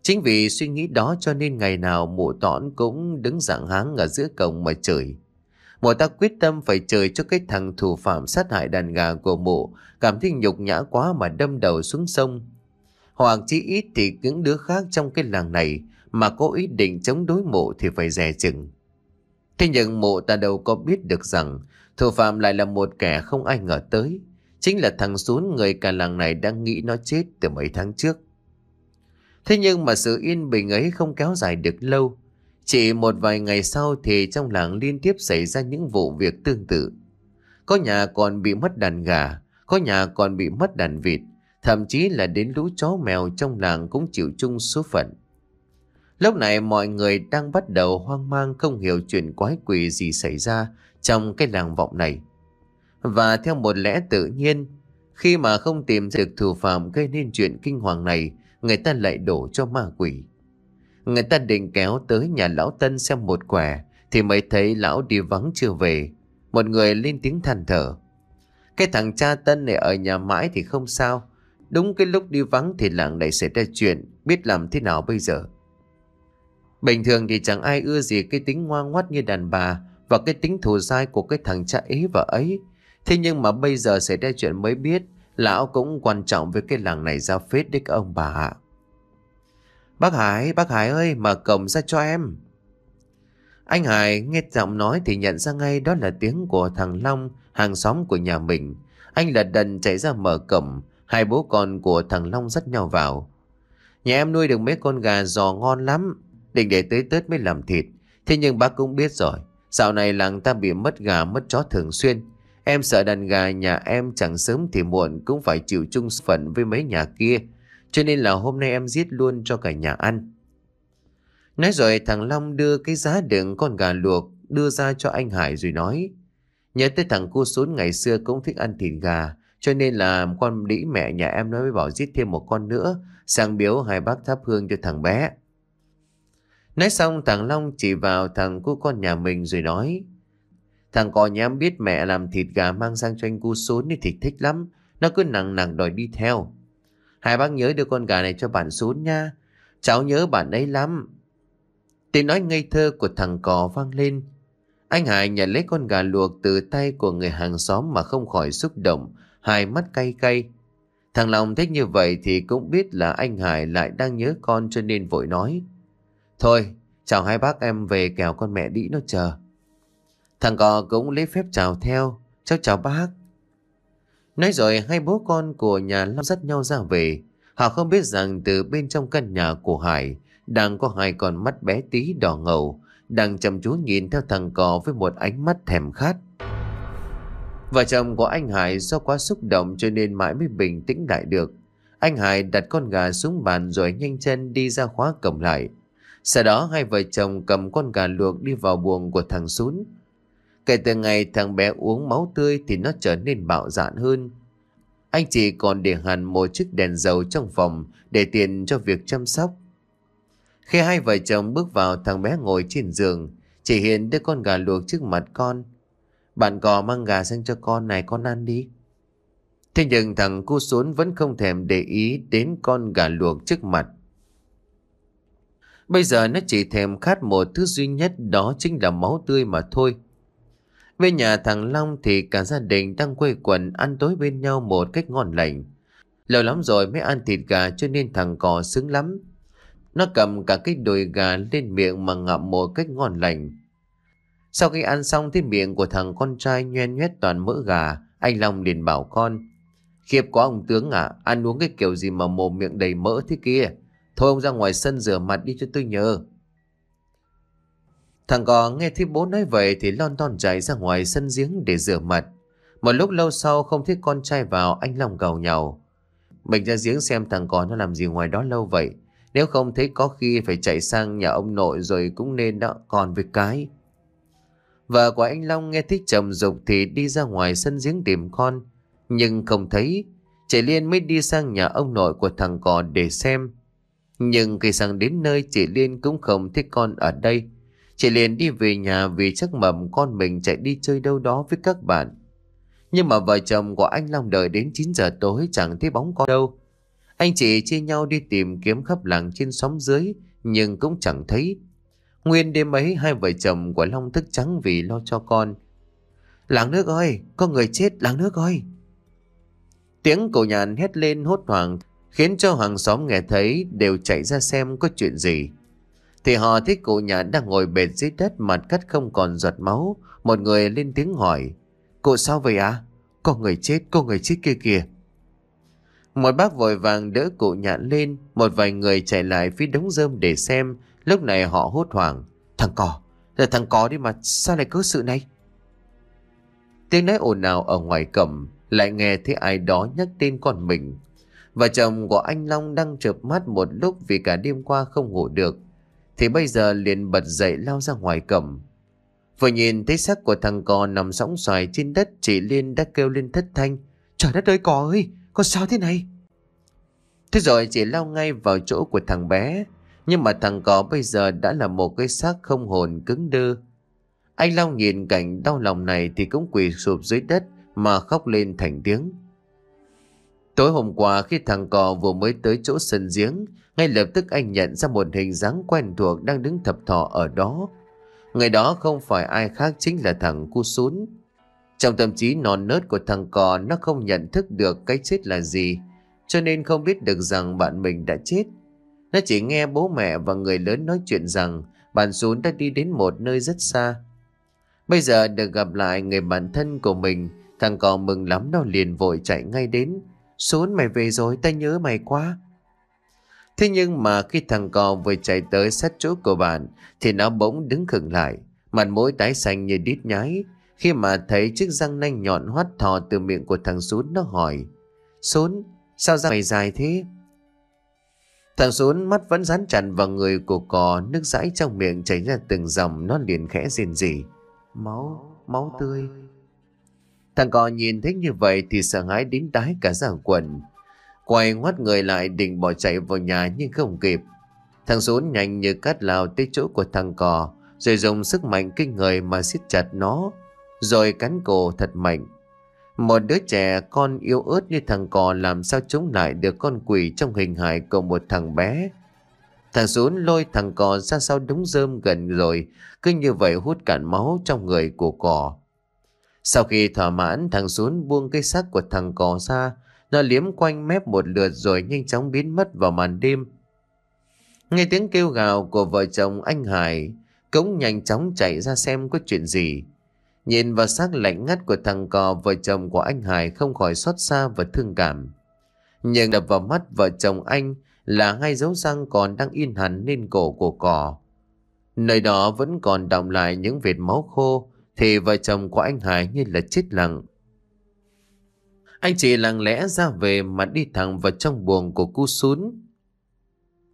Chính vì suy nghĩ đó cho nên ngày nào mụ tõn cũng đứng dạng háng ở giữa cổng mà chửi. Mụ ta quyết tâm phải chửi cho cái thằng thủ phạm sát hại đàn gà của mụ, cảm thấy nhục nhã quá mà đâm đầu xuống sông. Hoặc chí ít thì những đứa khác trong cái làng này mà có ý định chống đối mộ thì phải dè chừng. Thế nhưng mộ ta đâu có biết được rằng thủ phạm lại là một kẻ không ai ngờ tới. Chính là thằng xuống người cả làng này đang nghĩ nó chết từ mấy tháng trước. Thế nhưng mà sự yên bình ấy không kéo dài được lâu. Chỉ một vài ngày sau thì trong làng liên tiếp xảy ra những vụ việc tương tự. Có nhà còn bị mất đàn gà, có nhà còn bị mất đàn vịt, thậm chí là đến lũ chó mèo trong làng cũng chịu chung số phận. Lúc này mọi người đang bắt đầu hoang mang không hiểu chuyện quái quỷ gì xảy ra trong cái làng vọng này. Và theo một lẽ tự nhiên, khi mà không tìm được thủ phạm gây nên chuyện kinh hoàng này, người ta lại đổ cho ma quỷ. Người ta định kéo tới nhà lão Tân xem một quẻ, thì mới thấy lão đi vắng chưa về. Một người lên tiếng than thở. Cái thằng cha Tân này ở nhà mãi thì không sao, Đúng cái lúc đi vắng thì làng này xảy ra chuyện, biết làm thế nào bây giờ. Bình thường thì chẳng ai ưa gì cái tính ngoan ngoắt như đàn bà và cái tính thù dai của cái thằng cha ấy và ấy. Thế nhưng mà bây giờ xảy ra chuyện mới biết, lão cũng quan trọng với cái làng này ra phết đấy các ông bà ạ. Bác Hải, bác Hải ơi, mở cổng ra cho em. Anh Hải nghe giọng nói thì nhận ra ngay đó là tiếng của thằng Long, hàng xóm của nhà mình. Anh lật đần chạy ra mở cổng, Hai bố con của thằng Long dắt nhau vào. Nhà em nuôi được mấy con gà giò ngon lắm. Định để tới Tết mới làm thịt. Thế nhưng bác cũng biết rồi. Dạo này làng ta bị mất gà mất chó thường xuyên. Em sợ đàn gà nhà em chẳng sớm thì muộn cũng phải chịu chung phận với mấy nhà kia. Cho nên là hôm nay em giết luôn cho cả nhà ăn. Nói rồi thằng Long đưa cái giá đựng con gà luộc đưa ra cho anh Hải rồi nói. Nhớ tới thằng cô sốn ngày xưa cũng thích ăn thịt gà. Cho nên là con đĩ mẹ nhà em nói với bảo giết thêm một con nữa, sang biếu hai bác thắp hương cho thằng bé. Nói xong thằng Long chỉ vào thằng cu con nhà mình rồi nói. Thằng cò nhà em biết mẹ làm thịt gà mang sang cho anh cu xuống thì thịt thích lắm. Nó cứ nặng nặng đòi đi theo. Hai bác nhớ đưa con gà này cho bạn xuống nha. Cháu nhớ bạn ấy lắm. Tiếng nói ngây thơ của thằng cò vang lên. Anh Hải nhận lấy con gà luộc từ tay của người hàng xóm mà không khỏi xúc động hai mắt cay cay. Thằng Long thích như vậy thì cũng biết là anh Hải lại đang nhớ con cho nên vội nói. Thôi, chào hai bác em về kèo con mẹ đĩ nó chờ. Thằng cò cũng lấy phép chào theo. Cháu chào bác. Nói rồi hai bố con của nhà Long dắt nhau ra về. Họ không biết rằng từ bên trong căn nhà của Hải đang có hai con mắt bé tí đỏ ngầu đang chăm chú nhìn theo thằng cò với một ánh mắt thèm khát. Vợ chồng của anh Hải do quá xúc động cho nên mãi mới bình tĩnh lại được. Anh Hải đặt con gà xuống bàn rồi nhanh chân đi ra khóa cổng lại. Sau đó hai vợ chồng cầm con gà luộc đi vào buồng của thằng Sún. Kể từ ngày thằng bé uống máu tươi thì nó trở nên bạo dạn hơn. Anh chị còn để hẳn một chiếc đèn dầu trong phòng để tiền cho việc chăm sóc. Khi hai vợ chồng bước vào thằng bé ngồi trên giường, chị Hiền đưa con gà luộc trước mặt con bạn cò mang gà sang cho con này con ăn đi. Thế nhưng thằng cu xuống vẫn không thèm để ý đến con gà luộc trước mặt. Bây giờ nó chỉ thèm khát một thứ duy nhất đó chính là máu tươi mà thôi. Về nhà thằng Long thì cả gia đình đang quây quần ăn tối bên nhau một cách ngon lành. Lâu lắm rồi mới ăn thịt gà cho nên thằng cò sướng lắm. Nó cầm cả cái đùi gà lên miệng mà ngậm một cách ngon lành. Sau khi ăn xong thì miệng của thằng con trai nhoen nhét toàn mỡ gà, anh Long liền bảo con. Khiếp có ông tướng à, ăn uống cái kiểu gì mà mồm miệng đầy mỡ thế kia. Thôi ông ra ngoài sân rửa mặt đi cho tôi nhờ. Thằng cò nghe thấy bố nói vậy thì lon ton chạy ra ngoài sân giếng để rửa mặt. Một lúc lâu sau không thấy con trai vào anh Long gào nhào. Mình ra giếng xem thằng cò nó làm gì ngoài đó lâu vậy. Nếu không thấy có khi phải chạy sang nhà ông nội rồi cũng nên đó còn việc cái. Vợ của anh Long nghe thích chồng dục thì đi ra ngoài sân giếng tìm con, nhưng không thấy. Chị Liên mới đi sang nhà ông nội của thằng cò để xem. Nhưng khi sang đến nơi chị Liên cũng không thích con ở đây. Chị Liên đi về nhà vì chắc mầm con mình chạy đi chơi đâu đó với các bạn. Nhưng mà vợ chồng của anh Long đợi đến 9 giờ tối chẳng thấy bóng con đâu. Anh chị chia nhau đi tìm kiếm khắp làng trên xóm dưới nhưng cũng chẳng thấy. Nguyên đêm ấy hai vợ chồng của Long thức trắng vì lo cho con. Làng nước ơi, có người chết, làng nước ơi. Tiếng cậu nhàn hét lên hốt hoảng khiến cho hàng xóm nghe thấy đều chạy ra xem có chuyện gì. Thì họ thấy cụ nhàn đang ngồi bệt dưới đất mặt cắt không còn giọt máu. Một người lên tiếng hỏi. Cụ sao vậy ạ? À? Có người chết, có người chết kia kìa. Một bác vội vàng đỡ cụ nhạn lên, một vài người chạy lại phía đống rơm để xem Lúc này họ hốt hoảng. Thằng cò, là thằng cò đi mà sao lại cứ sự này? Tiếng nói ồn ào ở ngoài cổng lại nghe thấy ai đó nhắc tên con mình. và chồng của anh Long đang chợp mắt một lúc vì cả đêm qua không ngủ được. Thì bây giờ liền bật dậy lao ra ngoài cổng. Vừa nhìn thấy xác của thằng cò nằm sóng xoài trên đất chị Liên đã kêu lên thất thanh. Trời đất ơi cò ơi, con sao thế này? Thế rồi chị lao ngay vào chỗ của thằng bé. Nhưng mà thằng cỏ bây giờ đã là một cái xác không hồn cứng đơ. Anh Long nhìn cảnh đau lòng này thì cũng quỳ sụp dưới đất mà khóc lên thành tiếng. Tối hôm qua khi thằng cò vừa mới tới chỗ sân giếng, ngay lập tức anh nhận ra một hình dáng quen thuộc đang đứng thập thọ ở đó. Người đó không phải ai khác chính là thằng cu sún. Trong tâm trí non nớt của thằng cò nó không nhận thức được cái chết là gì, cho nên không biết được rằng bạn mình đã chết. Nó chỉ nghe bố mẹ và người lớn nói chuyện rằng bạn Dún đã đi đến một nơi rất xa. Bây giờ được gặp lại người bạn thân của mình, thằng cò mừng lắm nó liền vội chạy ngay đến. Dún mày về rồi, ta nhớ mày quá. Thế nhưng mà khi thằng cò vừa chạy tới sát chỗ của bạn thì nó bỗng đứng khựng lại, mặt mũi tái xanh như đít nhái. Khi mà thấy chiếc răng nanh nhọn hoắt thò từ miệng của thằng Sún nó hỏi Sún, sao răng mày dài thế? Thằng xuống mắt vẫn dán chặt vào người của cò Nước dãi trong miệng chảy ra từng dòng Nó liền khẽ rên rỉ Máu, máu tươi Thằng cò nhìn thấy như vậy Thì sợ hãi đến đái cả giảng quần Quay ngoắt người lại định bỏ chạy vào nhà Nhưng không kịp Thằng xuống nhanh như cát lao tới chỗ của thằng cò Rồi dùng sức mạnh kinh người mà siết chặt nó Rồi cắn cổ thật mạnh một đứa trẻ con yếu ớt như thằng cò làm sao chống lại được con quỷ trong hình hài của một thằng bé. Thằng xuống lôi thằng cò ra sau đống rơm gần rồi, cứ như vậy hút cạn máu trong người của cò. Sau khi thỏa mãn, thằng xuống buông cái xác của thằng cò ra, nó liếm quanh mép một lượt rồi nhanh chóng biến mất vào màn đêm. Nghe tiếng kêu gào của vợ chồng anh Hải, cống nhanh chóng chạy ra xem có chuyện gì. Nhìn vào xác lạnh ngắt của thằng cò Vợ chồng của anh Hải không khỏi xót xa và thương cảm Nhưng đập vào mắt vợ chồng anh Là hai dấu răng còn đang in hẳn lên cổ của cò Nơi đó vẫn còn đọng lại những vệt máu khô Thì vợ chồng của anh Hải như là chết lặng Anh chị lặng lẽ ra về mà đi thẳng vào trong buồng của cu sún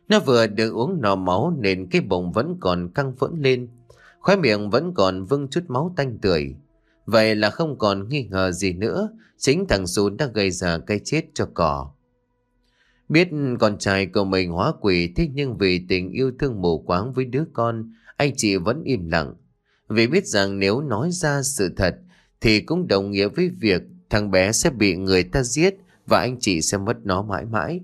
Nó vừa được uống nò máu nên cái bụng vẫn còn căng vẫn lên Khóe miệng vẫn còn vương chút máu tanh tưởi. Vậy là không còn nghi ngờ gì nữa, chính thằng Dùn đã gây ra cái chết cho cỏ. Biết con trai của mình hóa quỷ thế nhưng vì tình yêu thương mù quáng với đứa con, anh chị vẫn im lặng. Vì biết rằng nếu nói ra sự thật thì cũng đồng nghĩa với việc thằng bé sẽ bị người ta giết và anh chị sẽ mất nó mãi mãi.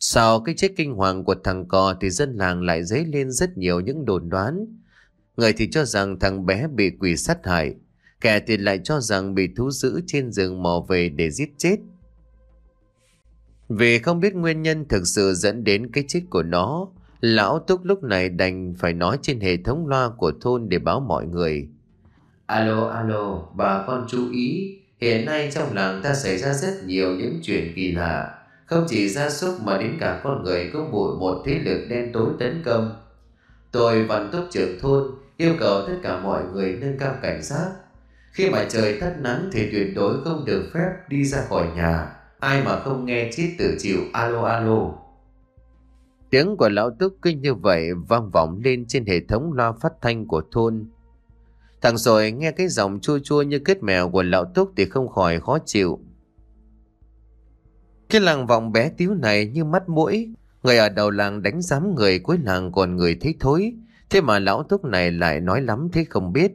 Sau cái chết kinh hoàng của thằng cò thì dân làng lại dấy lên rất nhiều những đồn đoán. Người thì cho rằng thằng bé bị quỷ sát hại, kẻ thì lại cho rằng bị thú giữ trên rừng mò về để giết chết. Vì không biết nguyên nhân thực sự dẫn đến cái chết của nó, lão Túc lúc này đành phải nói trên hệ thống loa của thôn để báo mọi người. Alo, alo, bà con chú ý, hiện nay trong làng ta xảy ra rất nhiều những chuyện kỳ lạ. Không chỉ gia súc mà đến cả con người cũng bụi một thế lực đen tối tấn công. Tôi văn túc trưởng thôn yêu cầu tất cả mọi người nâng cao cảnh giác. Khi mà trời tắt nắng thì tuyệt đối không được phép đi ra khỏi nhà. Ai mà không nghe chết tự chịu alo alo. Tiếng của lão túc kinh như vậy vang vọng lên trên hệ thống loa phát thanh của thôn. Thằng rồi nghe cái giọng chua chua như kết mèo của lão túc thì không khỏi khó chịu. Cái làng vòng bé tiếu này như mắt mũi, người ở đầu làng đánh giám người cuối làng còn người thấy thối, Thế mà lão thúc này lại nói lắm thế không biết.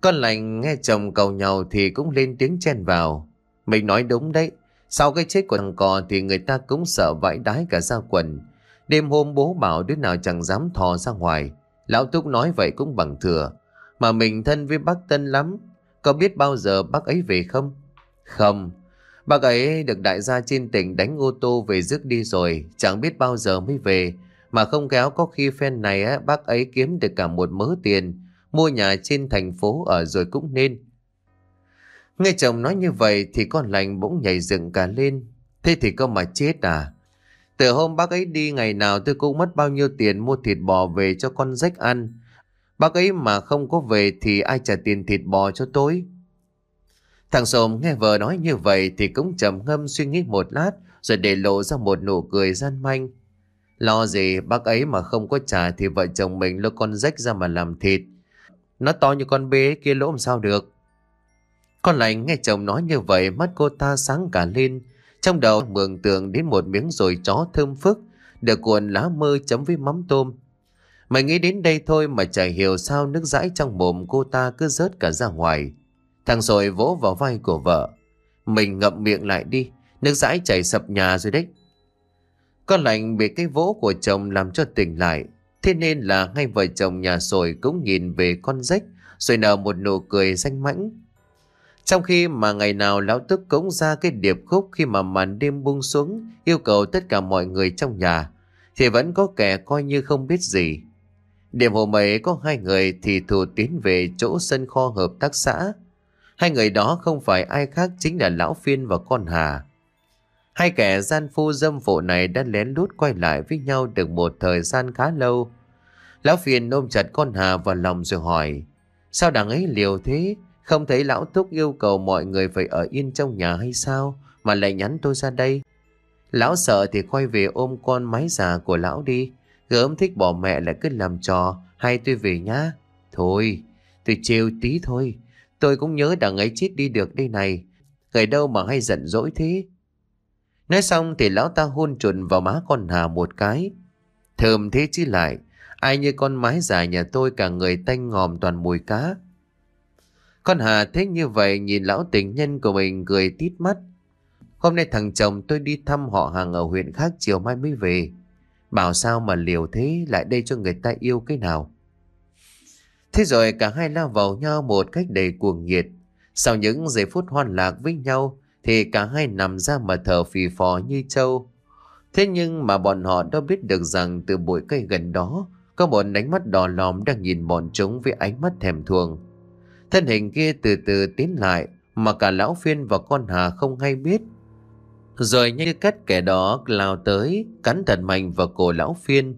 Con lành nghe chồng cầu nhau thì cũng lên tiếng chen vào. Mình nói đúng đấy. Sau cái chết của thằng cò thì người ta cũng sợ vãi đái cả ra quần. Đêm hôm bố bảo đứa nào chẳng dám thò ra ngoài. Lão thúc nói vậy cũng bằng thừa. Mà mình thân với bác Tân lắm. Có biết bao giờ bác ấy về không? Không. Bác ấy được đại gia trên tỉnh đánh ô tô về rước đi rồi. Chẳng biết bao giờ mới về. Mà không kéo có khi phen này á, bác ấy kiếm được cả một mớ tiền, mua nhà trên thành phố ở rồi cũng nên. Nghe chồng nói như vậy thì con lành bỗng nhảy dựng cả lên. Thế thì có mà chết à? Từ hôm bác ấy đi ngày nào tôi cũng mất bao nhiêu tiền mua thịt bò về cho con rách ăn. Bác ấy mà không có về thì ai trả tiền thịt bò cho tôi? Thằng Sồm nghe vợ nói như vậy thì cũng trầm ngâm suy nghĩ một lát rồi để lộ ra một nụ cười gian manh. Lo gì bác ấy mà không có trả thì vợ chồng mình lôi con rách ra mà làm thịt. Nó to như con bê kia lỗ làm sao được. Con lành nghe chồng nói như vậy mắt cô ta sáng cả lên. Trong đầu mường tượng đến một miếng rồi chó thơm phức được cuộn lá mơ chấm với mắm tôm. Mày nghĩ đến đây thôi mà chả hiểu sao nước dãi trong mồm cô ta cứ rớt cả ra ngoài. Thằng rồi vỗ vào vai của vợ. Mình ngậm miệng lại đi, nước dãi chảy sập nhà rồi đấy. Con lạnh bị cái vỗ của chồng làm cho tỉnh lại. Thế nên là ngay vợ chồng nhà sồi cũng nhìn về con rách rồi nở một nụ cười danh mãnh. Trong khi mà ngày nào lão tức cũng ra cái điệp khúc khi mà màn đêm buông xuống yêu cầu tất cả mọi người trong nhà thì vẫn có kẻ coi như không biết gì. Điểm hồ ấy có hai người thì thủ tiến về chỗ sân kho hợp tác xã. Hai người đó không phải ai khác chính là Lão Phiên và con Hà. Hai kẻ gian phu dâm phụ này đã lén lút quay lại với nhau được một thời gian khá lâu. Lão phiền ôm chặt con Hà vào lòng rồi hỏi. Sao đằng ấy liều thế? Không thấy lão thúc yêu cầu mọi người phải ở yên trong nhà hay sao? Mà lại nhắn tôi ra đây. Lão sợ thì quay về ôm con mái già của lão đi. Gớm thích bỏ mẹ lại cứ làm trò. Hay tôi về nhá. Thôi, tôi trêu tí thôi. Tôi cũng nhớ đằng ấy chết đi được đây này. Người đâu mà hay giận dỗi thế. Nói xong thì lão ta hôn trùn vào má con Hà một cái. Thơm thế chứ lại, ai như con mái dài nhà tôi cả người tanh ngòm toàn mùi cá. Con Hà thế như vậy nhìn lão tình nhân của mình cười tít mắt. Hôm nay thằng chồng tôi đi thăm họ hàng ở huyện khác chiều mai mới về. Bảo sao mà liều thế lại đây cho người ta yêu cái nào. Thế rồi cả hai lao vào nhau một cách đầy cuồng nhiệt. Sau những giây phút hoan lạc với nhau, thì cả hai nằm ra mà thở phì phò như trâu. Thế nhưng mà bọn họ đã biết được rằng từ bụi cây gần đó có một ánh mắt đỏ lòm đang nhìn bọn chúng với ánh mắt thèm thuồng. Thân hình kia từ từ tiến lại mà cả lão phiên và con hà không hay biết. Rồi như cách kẻ đó lao tới cắn thật mạnh vào cổ lão phiên.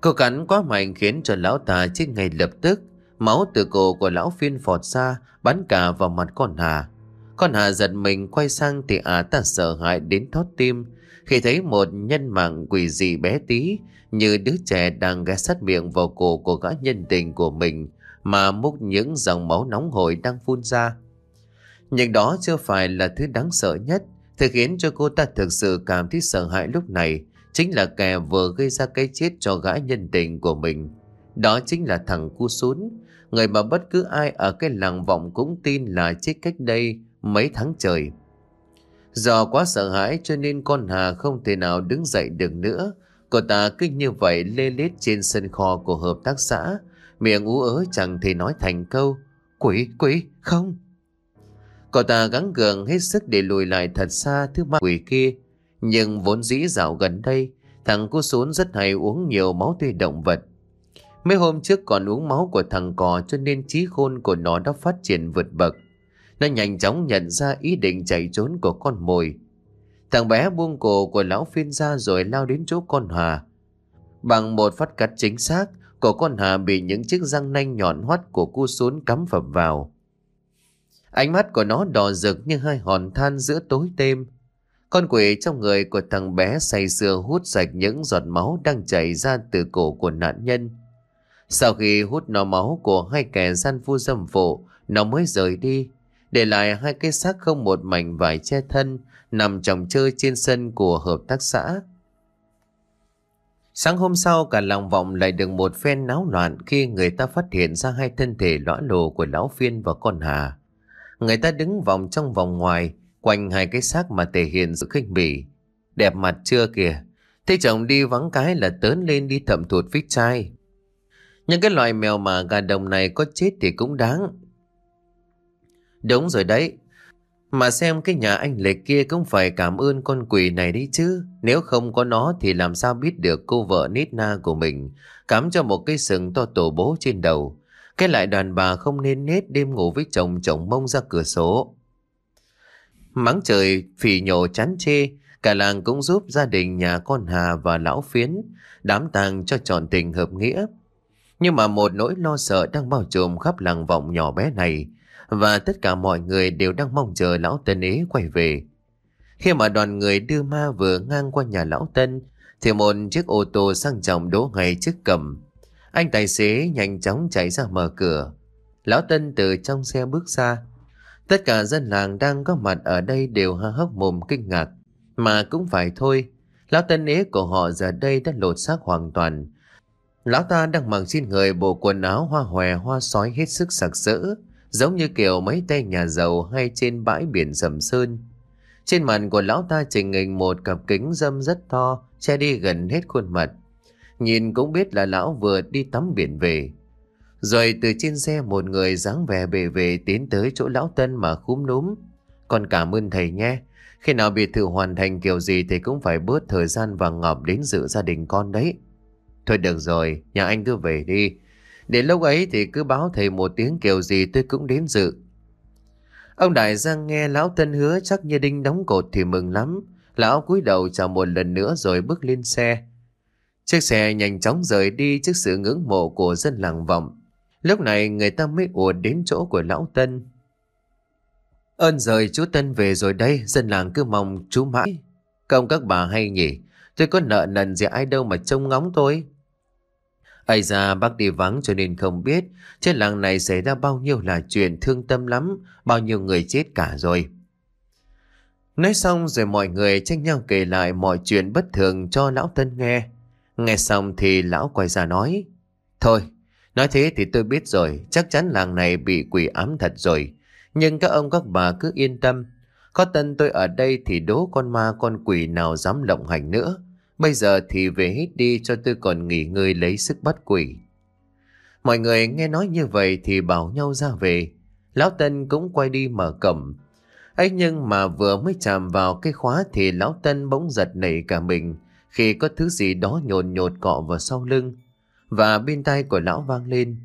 Cô cắn quá mạnh khiến cho lão ta chết ngay lập tức. Máu từ cổ của lão phiên phọt ra bắn cả vào mặt con hà. Con Hà giật mình quay sang thì Hà ta sợ hãi đến thót tim khi thấy một nhân mạng quỷ dị bé tí như đứa trẻ đang ghé sát miệng vào cổ của gã nhân tình của mình mà múc những dòng máu nóng hổi đang phun ra. Nhưng đó chưa phải là thứ đáng sợ nhất. Thứ khiến cho cô ta thực sự cảm thấy sợ hãi lúc này chính là kẻ vừa gây ra cái chết cho gã nhân tình của mình. Đó chính là thằng cu sún, người mà bất cứ ai ở cái làng vọng cũng tin là chết cách đây mấy tháng trời. Do quá sợ hãi cho nên con Hà không thể nào đứng dậy được nữa. Cô ta cứ như vậy lê lết trên sân kho của hợp tác xã. Miệng ú ớ chẳng thể nói thành câu. Quỷ, quỷ, không. Cô ta gắng gượng hết sức để lùi lại thật xa thứ ma quỷ kia. Nhưng vốn dĩ dạo gần đây, thằng cô xuống rất hay uống nhiều máu tươi động vật. Mấy hôm trước còn uống máu của thằng cò cho nên trí khôn của nó đã phát triển vượt bậc. Nó nhanh chóng nhận ra ý định chạy trốn của con mồi Thằng bé buông cổ của lão phiên ra rồi lao đến chỗ con Hà Bằng một phát cắt chính xác Cổ con Hà bị những chiếc răng nanh nhọn hoắt của cu xuống cắm phập vào Ánh mắt của nó đỏ rực như hai hòn than giữa tối đêm Con quỷ trong người của thằng bé say sưa hút sạch những giọt máu đang chảy ra từ cổ của nạn nhân Sau khi hút nó máu của hai kẻ gian phu dâm phụ Nó mới rời đi để lại hai cái xác không một mảnh vải che thân nằm chồng chơi trên sân của hợp tác xã. Sáng hôm sau cả lòng vọng lại được một phen náo loạn khi người ta phát hiện ra hai thân thể lõa lồ của lão phiên và con hà. Người ta đứng vòng trong vòng ngoài, quanh hai cái xác mà thể hiện sự khinh bỉ. Đẹp mặt chưa kìa, thế chồng đi vắng cái là tớn lên đi thậm thuột phích trai. Những cái loài mèo mà gà đồng này có chết thì cũng đáng Đúng rồi đấy. Mà xem cái nhà anh Lệ kia cũng phải cảm ơn con quỷ này đấy chứ. Nếu không có nó thì làm sao biết được cô vợ nít na của mình cắm cho một cái sừng to tổ bố trên đầu. Cái lại đàn bà không nên nết đêm ngủ với chồng chồng mông ra cửa sổ. Mắng trời phỉ nhổ chán chê, cả làng cũng giúp gia đình nhà con Hà và lão phiến đám tàng cho trọn tình hợp nghĩa. Nhưng mà một nỗi lo sợ đang bao trùm khắp làng vọng nhỏ bé này và tất cả mọi người đều đang mong chờ lão Tân ấy quay về. Khi mà đoàn người đưa ma vừa ngang qua nhà lão Tân, thì một chiếc ô tô sang trọng đỗ ngay trước cầm. Anh tài xế nhanh chóng chạy ra mở cửa. Lão Tân từ trong xe bước ra. Tất cả dân làng đang có mặt ở đây đều há hốc mồm kinh ngạc. Mà cũng phải thôi, lão Tân ế của họ giờ đây đã lột xác hoàn toàn. Lão ta đang mặc trên người bộ quần áo hoa hòe hoa sói hết sức sặc sỡ giống như kiểu mấy tay nhà giàu hay trên bãi biển sầm sơn. Trên mặt của lão ta trình hình một cặp kính dâm rất to, che đi gần hết khuôn mặt. Nhìn cũng biết là lão vừa đi tắm biển về. Rồi từ trên xe một người dáng vẻ bề về tiến tới chỗ lão Tân mà khúm núm. Còn cảm ơn thầy nhé. Khi nào biệt thự hoàn thành kiểu gì thì cũng phải bớt thời gian và ngọc đến dự gia đình con đấy. Thôi được rồi, nhà anh cứ về đi. Để lúc ấy thì cứ báo thầy một tiếng kiểu gì tôi cũng đến dự. Ông Đại Giang nghe lão tân hứa chắc như đinh đóng cột thì mừng lắm. Lão cúi đầu chào một lần nữa rồi bước lên xe. Chiếc xe nhanh chóng rời đi trước sự ngưỡng mộ của dân làng vọng. Lúc này người ta mới ùa đến chỗ của lão Tân. Ơn rời chú Tân về rồi đây, dân làng cứ mong chú mãi. Công các bà hay nhỉ, tôi có nợ nần gì ai đâu mà trông ngóng tôi. Ây ra bác đi vắng cho nên không biết Trên làng này xảy ra bao nhiêu là chuyện thương tâm lắm Bao nhiêu người chết cả rồi Nói xong rồi mọi người tranh nhau kể lại mọi chuyện bất thường cho lão Tân nghe Nghe xong thì lão quay ra nói Thôi, nói thế thì tôi biết rồi Chắc chắn làng này bị quỷ ám thật rồi Nhưng các ông các bà cứ yên tâm Có Tân tôi ở đây thì đố con ma con quỷ nào dám lộng hành nữa Bây giờ thì về hít đi cho tôi còn nghỉ ngơi lấy sức bắt quỷ. Mọi người nghe nói như vậy thì bảo nhau ra về. Lão Tân cũng quay đi mở cổng. ấy nhưng mà vừa mới chạm vào cái khóa thì Lão Tân bỗng giật nảy cả mình khi có thứ gì đó nhồn nhột cọ vào sau lưng. Và bên tay của Lão vang lên.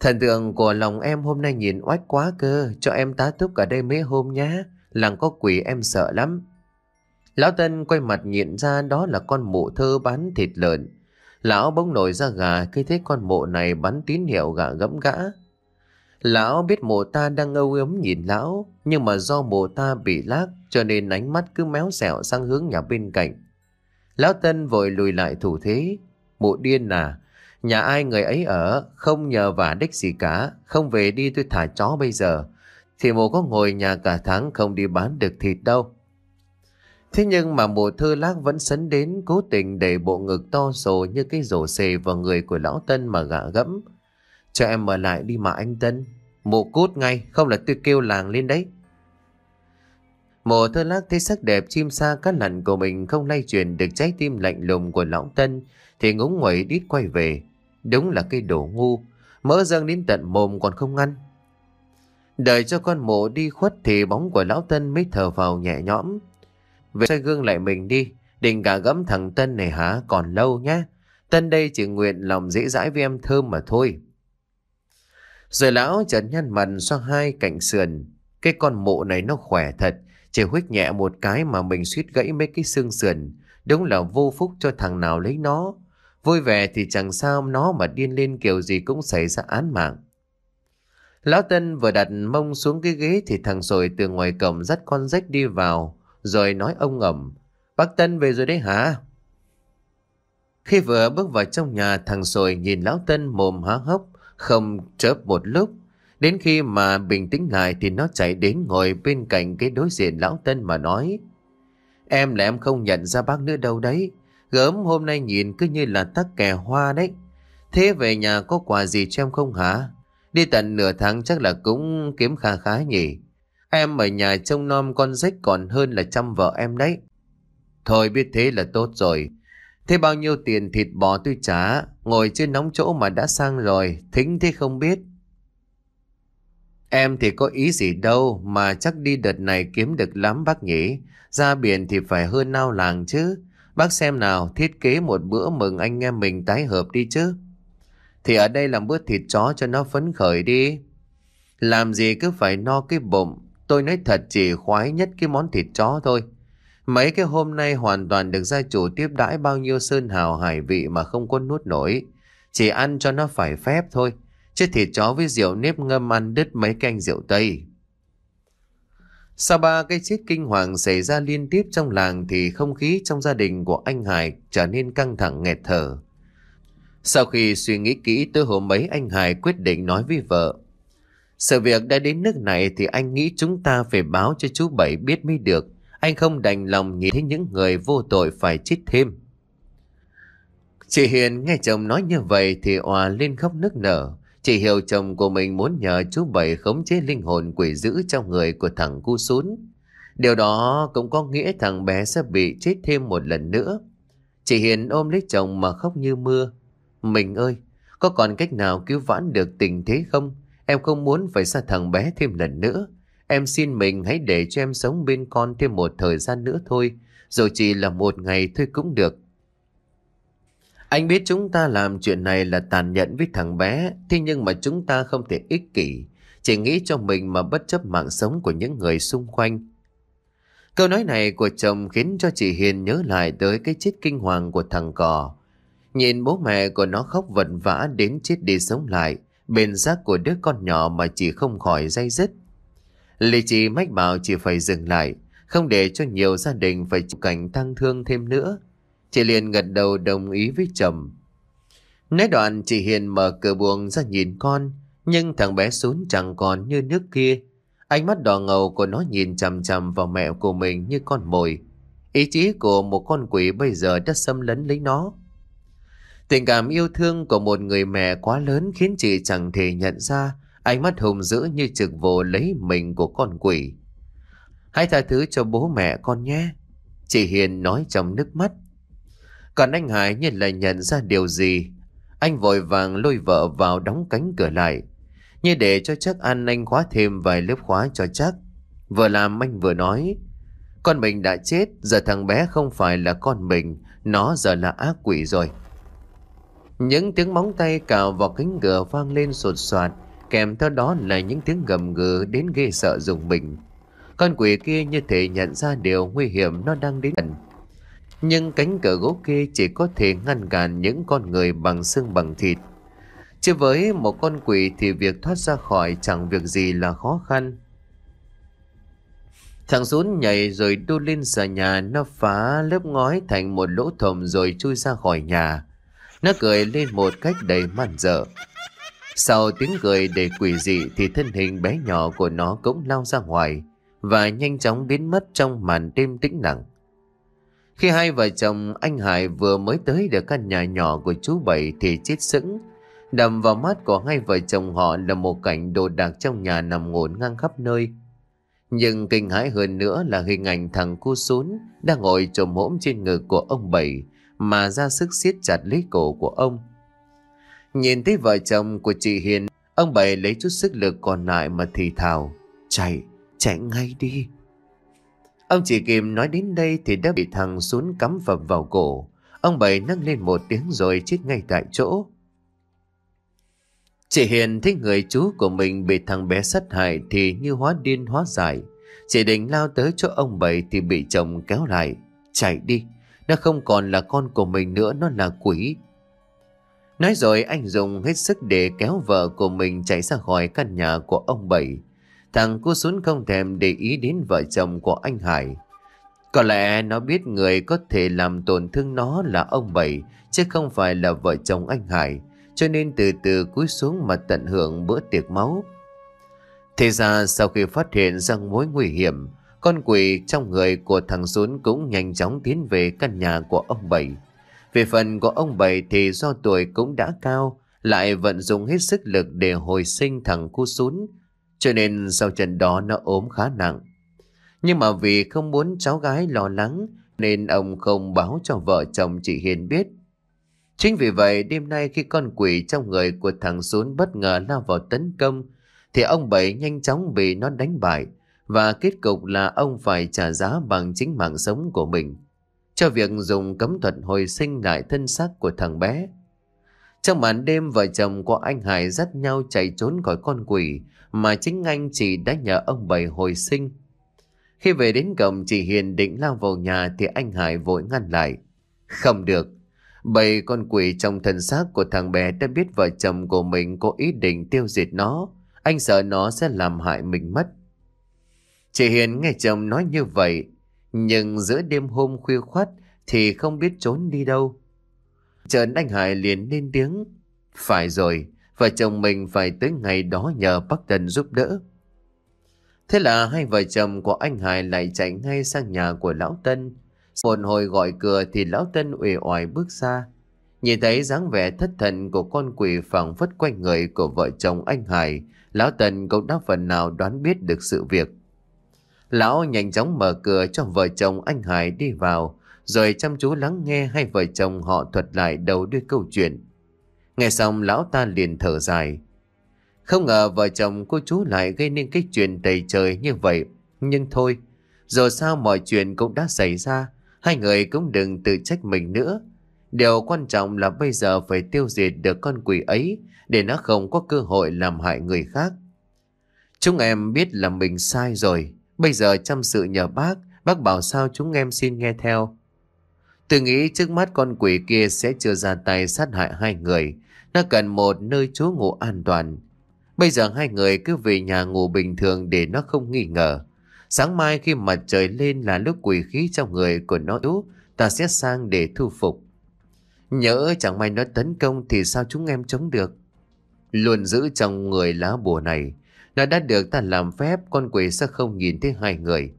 Thần tượng của lòng em hôm nay nhìn oách quá cơ, cho em tá túc ở đây mấy hôm nhá. Làng có quỷ em sợ lắm. Lão Tân quay mặt nhìn ra đó là con mụ thơ bán thịt lợn. Lão bỗng nổi ra gà khi thấy con mụ này bắn tín hiệu gà gẫm gã. Lão biết mụ ta đang âu yếm nhìn lão, nhưng mà do mụ ta bị lác cho nên ánh mắt cứ méo xẹo sang hướng nhà bên cạnh. Lão Tân vội lùi lại thủ thế. Mụ điên à, nhà ai người ấy ở, không nhờ vả đích gì cả, không về đi tôi thả chó bây giờ. Thì mụ có ngồi nhà cả tháng không đi bán được thịt đâu. Thế nhưng mà mùa thư lác vẫn sấn đến cố tình để bộ ngực to sồ như cái rổ xề vào người của lão Tân mà gạ gẫm. Cho em ở lại đi mà anh Tân. Mộ cút ngay, không là tôi kêu làng lên đấy. Mộ thơ lác thấy sắc đẹp chim xa cát lặn của mình không lay truyền được trái tim lạnh lùng của lão Tân thì ngúng nguẩy đít quay về. Đúng là cái đồ ngu, mỡ dâng đến tận mồm còn không ngăn Đợi cho con mộ đi khuất thì bóng của lão Tân mới thở vào nhẹ nhõm. Về soi gương lại mình đi Định cả gẫm thằng Tân này hả Còn lâu nhá Tân đây chỉ nguyện lòng dễ dãi với em Thơm mà thôi Rồi lão trần nhăn mặt so hai cạnh sườn Cái con mộ này nó khỏe thật Chỉ huyết nhẹ một cái mà mình suýt gãy mấy cái xương sườn Đúng là vô phúc cho thằng nào lấy nó Vui vẻ thì chẳng sao nó mà điên lên kiểu gì cũng xảy ra án mạng Lão Tân vừa đặt mông xuống cái ghế thì thằng sồi từ ngoài cổng dắt con rách đi vào rồi nói ông ngầm Bác Tân về rồi đấy hả? Khi vừa bước vào trong nhà thằng sồi nhìn lão Tân mồm há hốc, không chớp một lúc. Đến khi mà bình tĩnh lại thì nó chạy đến ngồi bên cạnh cái đối diện lão Tân mà nói. Em là em không nhận ra bác nữa đâu đấy. Gớm hôm nay nhìn cứ như là tắc kè hoa đấy. Thế về nhà có quà gì cho em không hả? Đi tận nửa tháng chắc là cũng kiếm kha khá nhỉ. Em ở nhà trông nom con rách còn hơn là chăm vợ em đấy. Thôi biết thế là tốt rồi. Thế bao nhiêu tiền thịt bò tôi trả, ngồi trên nóng chỗ mà đã sang rồi, thính thế không biết. Em thì có ý gì đâu mà chắc đi đợt này kiếm được lắm bác nhỉ. Ra biển thì phải hơn nao làng chứ. Bác xem nào thiết kế một bữa mừng anh em mình tái hợp đi chứ. Thì ở đây làm bữa thịt chó cho nó phấn khởi đi. Làm gì cứ phải no cái bụng Tôi nói thật chỉ khoái nhất cái món thịt chó thôi. Mấy cái hôm nay hoàn toàn được gia chủ tiếp đãi bao nhiêu sơn hào hải vị mà không có nuốt nổi. Chỉ ăn cho nó phải phép thôi. Chứ thịt chó với rượu nếp ngâm ăn đứt mấy canh rượu Tây. Sau ba cái chết kinh hoàng xảy ra liên tiếp trong làng thì không khí trong gia đình của anh Hải trở nên căng thẳng nghẹt thở. Sau khi suy nghĩ kỹ tới hôm ấy anh Hải quyết định nói với vợ. Sự việc đã đến nước này thì anh nghĩ chúng ta phải báo cho chú Bảy biết mới được. Anh không đành lòng nghĩ thấy những người vô tội phải chết thêm. Chị Hiền nghe chồng nói như vậy thì òa lên khóc nức nở. Chị hiểu chồng của mình muốn nhờ chú Bảy khống chế linh hồn quỷ dữ trong người của thằng cu sún. Điều đó cũng có nghĩa thằng bé sẽ bị chết thêm một lần nữa. Chị Hiền ôm lấy chồng mà khóc như mưa. Mình ơi, có còn cách nào cứu vãn được tình thế không? Em không muốn phải xa thằng bé thêm lần nữa. Em xin mình hãy để cho em sống bên con thêm một thời gian nữa thôi. rồi chỉ là một ngày thôi cũng được. Anh biết chúng ta làm chuyện này là tàn nhẫn với thằng bé. Thế nhưng mà chúng ta không thể ích kỷ. Chỉ nghĩ cho mình mà bất chấp mạng sống của những người xung quanh. Câu nói này của chồng khiến cho chị Hiền nhớ lại tới cái chết kinh hoàng của thằng cò. Nhìn bố mẹ của nó khóc vật vã đến chết đi sống lại bên xác của đứa con nhỏ mà chị không khỏi dây dứt. lê chị mách bảo chị phải dừng lại, không để cho nhiều gia đình phải chịu cảnh tăng thương thêm nữa. Chị liền gật đầu đồng ý với chồng. Nói đoạn chị Hiền mở cửa buồng ra nhìn con, nhưng thằng bé xuống chẳng còn như nước kia. Ánh mắt đỏ ngầu của nó nhìn chằm chằm vào mẹ của mình như con mồi. Ý chí của một con quỷ bây giờ đã xâm lấn lấy nó. Tình cảm yêu thương của một người mẹ quá lớn khiến chị chẳng thể nhận ra ánh mắt hùng dữ như trực vồ lấy mình của con quỷ. Hãy tha thứ cho bố mẹ con nhé. Chị Hiền nói trong nước mắt. Còn anh Hải nhìn lại nhận ra điều gì. Anh vội vàng lôi vợ vào đóng cánh cửa lại. Như để cho chắc ăn anh khóa thêm vài lớp khóa cho chắc. Vừa làm anh vừa nói. Con mình đã chết, giờ thằng bé không phải là con mình, nó giờ là ác quỷ rồi. Những tiếng móng tay cào vào cánh cửa vang lên sột soạt, kèm theo đó là những tiếng gầm gừ đến ghê sợ dùng mình. Con quỷ kia như thể nhận ra điều nguy hiểm nó đang đến gần. Nhưng cánh cửa gỗ kia chỉ có thể ngăn cản những con người bằng xương bằng thịt. Chứ với một con quỷ thì việc thoát ra khỏi chẳng việc gì là khó khăn. Thằng Dún nhảy rồi đu lên xà nhà, nó phá lớp ngói thành một lỗ thồng rồi chui ra khỏi nhà. Nó cười lên một cách đầy man dở. Sau tiếng cười đầy quỷ dị thì thân hình bé nhỏ của nó cũng lao ra ngoài và nhanh chóng biến mất trong màn đêm tĩnh lặng. Khi hai vợ chồng anh Hải vừa mới tới được căn nhà nhỏ của chú Bảy thì chết sững. Đầm vào mắt của hai vợ chồng họ là một cảnh đồ đạc trong nhà nằm ngổn ngang khắp nơi. Nhưng kinh hãi hơn nữa là hình ảnh thằng cu sún đang ngồi trồm hỗm trên ngực của ông Bảy mà ra sức siết chặt lấy cổ của ông. Nhìn thấy vợ chồng của chị Hiền, ông bảy lấy chút sức lực còn lại mà thì thào. Chạy, chạy ngay đi. Ông chị kịp nói đến đây thì đã bị thằng xuống cắm vập vào cổ. Ông bảy nâng lên một tiếng rồi chết ngay tại chỗ. Chị Hiền thấy người chú của mình bị thằng bé sát hại thì như hóa điên hóa dại. Chị định lao tới chỗ ông bảy thì bị chồng kéo lại. Chạy đi, nó không còn là con của mình nữa Nó là quỷ Nói rồi anh dùng hết sức để kéo vợ của mình chạy ra khỏi căn nhà của ông Bảy. Thằng cô xuống không thèm để ý đến vợ chồng của anh Hải. Có lẽ nó biết người có thể làm tổn thương nó là ông Bảy, chứ không phải là vợ chồng anh Hải, cho nên từ từ cúi xuống mà tận hưởng bữa tiệc máu. Thế ra sau khi phát hiện rằng mối nguy hiểm, con quỷ trong người của thằng xuống cũng nhanh chóng tiến về căn nhà của ông Bảy. Về phần của ông Bảy thì do tuổi cũng đã cao, lại vận dụng hết sức lực để hồi sinh thằng cu xuống, cho nên sau trận đó nó ốm khá nặng. Nhưng mà vì không muốn cháu gái lo lắng, nên ông không báo cho vợ chồng chị Hiền biết. Chính vì vậy đêm nay khi con quỷ trong người của thằng xuống bất ngờ lao vào tấn công, thì ông Bảy nhanh chóng bị nó đánh bại, và kết cục là ông phải trả giá bằng chính mạng sống của mình cho việc dùng cấm thuật hồi sinh lại thân xác của thằng bé. Trong màn đêm vợ chồng của anh Hải dắt nhau chạy trốn khỏi con quỷ mà chính anh chỉ đã nhờ ông bày hồi sinh. Khi về đến cổng chị Hiền định lao vào nhà thì anh Hải vội ngăn lại. Không được. Bảy con quỷ trong thân xác của thằng bé đã biết vợ chồng của mình có ý định tiêu diệt nó. Anh sợ nó sẽ làm hại mình mất. Chị Hiền nghe chồng nói như vậy, nhưng giữa đêm hôm khuya khoát thì không biết trốn đi đâu. Trần Anh Hải liền lên tiếng. Phải rồi, vợ chồng mình phải tới ngày đó nhờ bác Tần giúp đỡ. Thế là hai vợ chồng của anh Hải lại chạy ngay sang nhà của Lão Tân. Một hồi gọi cửa thì Lão Tân uể oải bước ra. Nhìn thấy dáng vẻ thất thần của con quỷ phẳng phất quanh người của vợ chồng anh Hải, Lão Tân cũng đã phần nào đoán biết được sự việc. Lão nhanh chóng mở cửa cho vợ chồng anh Hải đi vào, rồi chăm chú lắng nghe hai vợ chồng họ thuật lại đầu đuôi câu chuyện. Nghe xong lão ta liền thở dài. Không ngờ vợ chồng cô chú lại gây nên cái chuyện đầy trời như vậy. Nhưng thôi, dù sao mọi chuyện cũng đã xảy ra, hai người cũng đừng tự trách mình nữa. Điều quan trọng là bây giờ phải tiêu diệt được con quỷ ấy để nó không có cơ hội làm hại người khác. Chúng em biết là mình sai rồi, Bây giờ chăm sự nhờ bác, bác bảo sao chúng em xin nghe theo. Tôi nghĩ trước mắt con quỷ kia sẽ chưa ra tay sát hại hai người. Nó cần một nơi trú ngủ an toàn. Bây giờ hai người cứ về nhà ngủ bình thường để nó không nghi ngờ. Sáng mai khi mặt trời lên là lúc quỷ khí trong người của nó yếu, ta sẽ sang để thu phục. Nhớ chẳng may nó tấn công thì sao chúng em chống được. Luôn giữ trong người lá bùa này, nó đã được ta làm phép Con quỷ sẽ không nhìn thấy hai người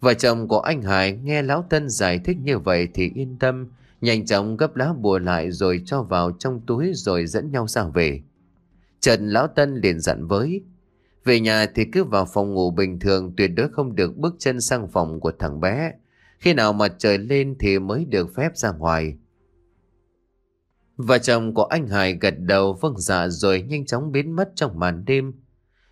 Vợ chồng của anh Hải nghe Lão Tân giải thích như vậy thì yên tâm Nhanh chóng gấp lá bùa lại rồi cho vào trong túi rồi dẫn nhau ra về Trần Lão Tân liền dặn với Về nhà thì cứ vào phòng ngủ bình thường tuyệt đối không được bước chân sang phòng của thằng bé Khi nào mặt trời lên thì mới được phép ra ngoài Vợ chồng của anh Hải gật đầu vâng dạ rồi nhanh chóng biến mất trong màn đêm.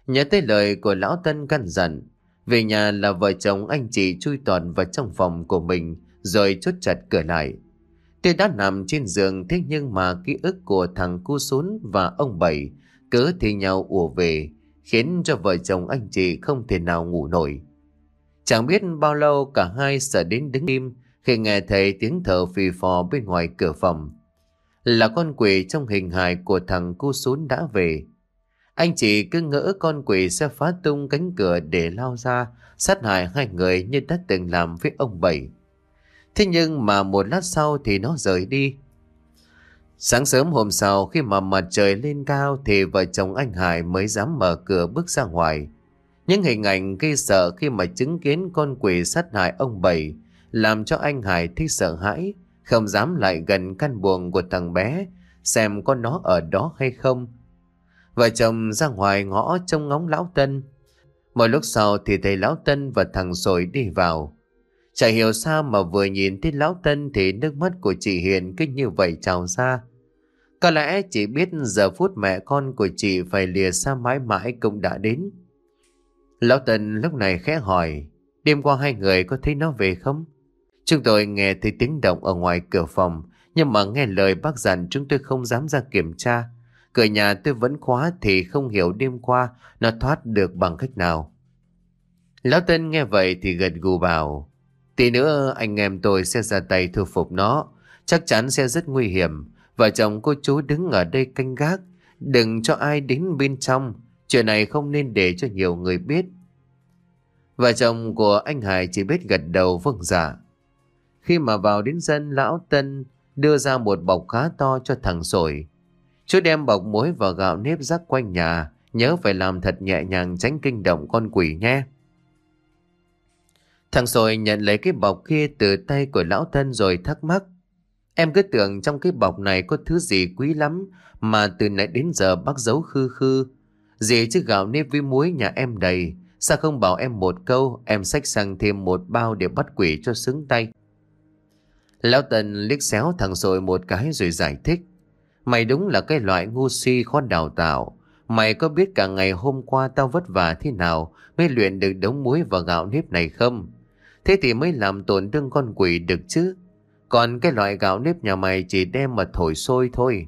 Nhớ tới lời của lão Tân căn dặn, về nhà là vợ chồng anh chị chui toàn vào trong phòng của mình rồi chốt chặt cửa lại. Tuy đã nằm trên giường thế nhưng mà ký ức của thằng cu sún và ông Bảy cứ thi nhau ùa về khiến cho vợ chồng anh chị không thể nào ngủ nổi. Chẳng biết bao lâu cả hai sợ đến đứng im khi nghe thấy tiếng thở phì phò bên ngoài cửa phòng là con quỷ trong hình hài của thằng cu sún đã về. Anh chị cứ ngỡ con quỷ sẽ phá tung cánh cửa để lao ra, sát hại hai người như đã từng làm với ông Bảy. Thế nhưng mà một lát sau thì nó rời đi. Sáng sớm hôm sau khi mà mặt trời lên cao thì vợ chồng anh Hải mới dám mở cửa bước ra ngoài. Những hình ảnh gây sợ khi mà chứng kiến con quỷ sát hại ông Bảy làm cho anh Hải thích sợ hãi. Không dám lại gần căn buồng của thằng bé Xem có nó ở đó hay không Vợ chồng ra ngoài ngõ trông ngóng Lão Tân Một lúc sau thì thấy Lão Tân và thằng Sồi đi vào Chả hiểu sao mà vừa nhìn thấy Lão Tân Thì nước mắt của chị Hiền cứ như vậy trào ra Có lẽ chị biết giờ phút mẹ con của chị Phải lìa xa mãi mãi cũng đã đến Lão Tân lúc này khẽ hỏi Đêm qua hai người có thấy nó về không? Chúng tôi nghe thấy tiếng động ở ngoài cửa phòng, nhưng mà nghe lời bác dặn chúng tôi không dám ra kiểm tra. Cửa nhà tôi vẫn khóa thì không hiểu đêm qua nó thoát được bằng cách nào. Lão Tân nghe vậy thì gật gù bảo, tí nữa anh em tôi sẽ ra tay thu phục nó, chắc chắn sẽ rất nguy hiểm. Vợ chồng cô chú đứng ở đây canh gác, đừng cho ai đến bên trong, chuyện này không nên để cho nhiều người biết. Vợ chồng của anh Hải chỉ biết gật đầu vâng giả. Dạ. Khi mà vào đến dân lão Tân đưa ra một bọc khá to cho thằng sổi. Chú đem bọc muối và gạo nếp rắc quanh nhà, nhớ phải làm thật nhẹ nhàng tránh kinh động con quỷ nhé. Thằng sồi nhận lấy cái bọc kia từ tay của lão Tân rồi thắc mắc. Em cứ tưởng trong cái bọc này có thứ gì quý lắm mà từ nãy đến giờ bác giấu khư khư. Gì chứ gạo nếp với muối nhà em đầy, sao không bảo em một câu em xách sang thêm một bao để bắt quỷ cho xứng tay. Lão tân liếc xéo thằng rồi một cái rồi giải thích. Mày đúng là cái loại ngu si khó đào tạo. Mày có biết cả ngày hôm qua tao vất vả thế nào mới luyện được đống muối và gạo nếp này không? Thế thì mới làm tổn thương con quỷ được chứ. Còn cái loại gạo nếp nhà mày chỉ đem mà thổi sôi thôi.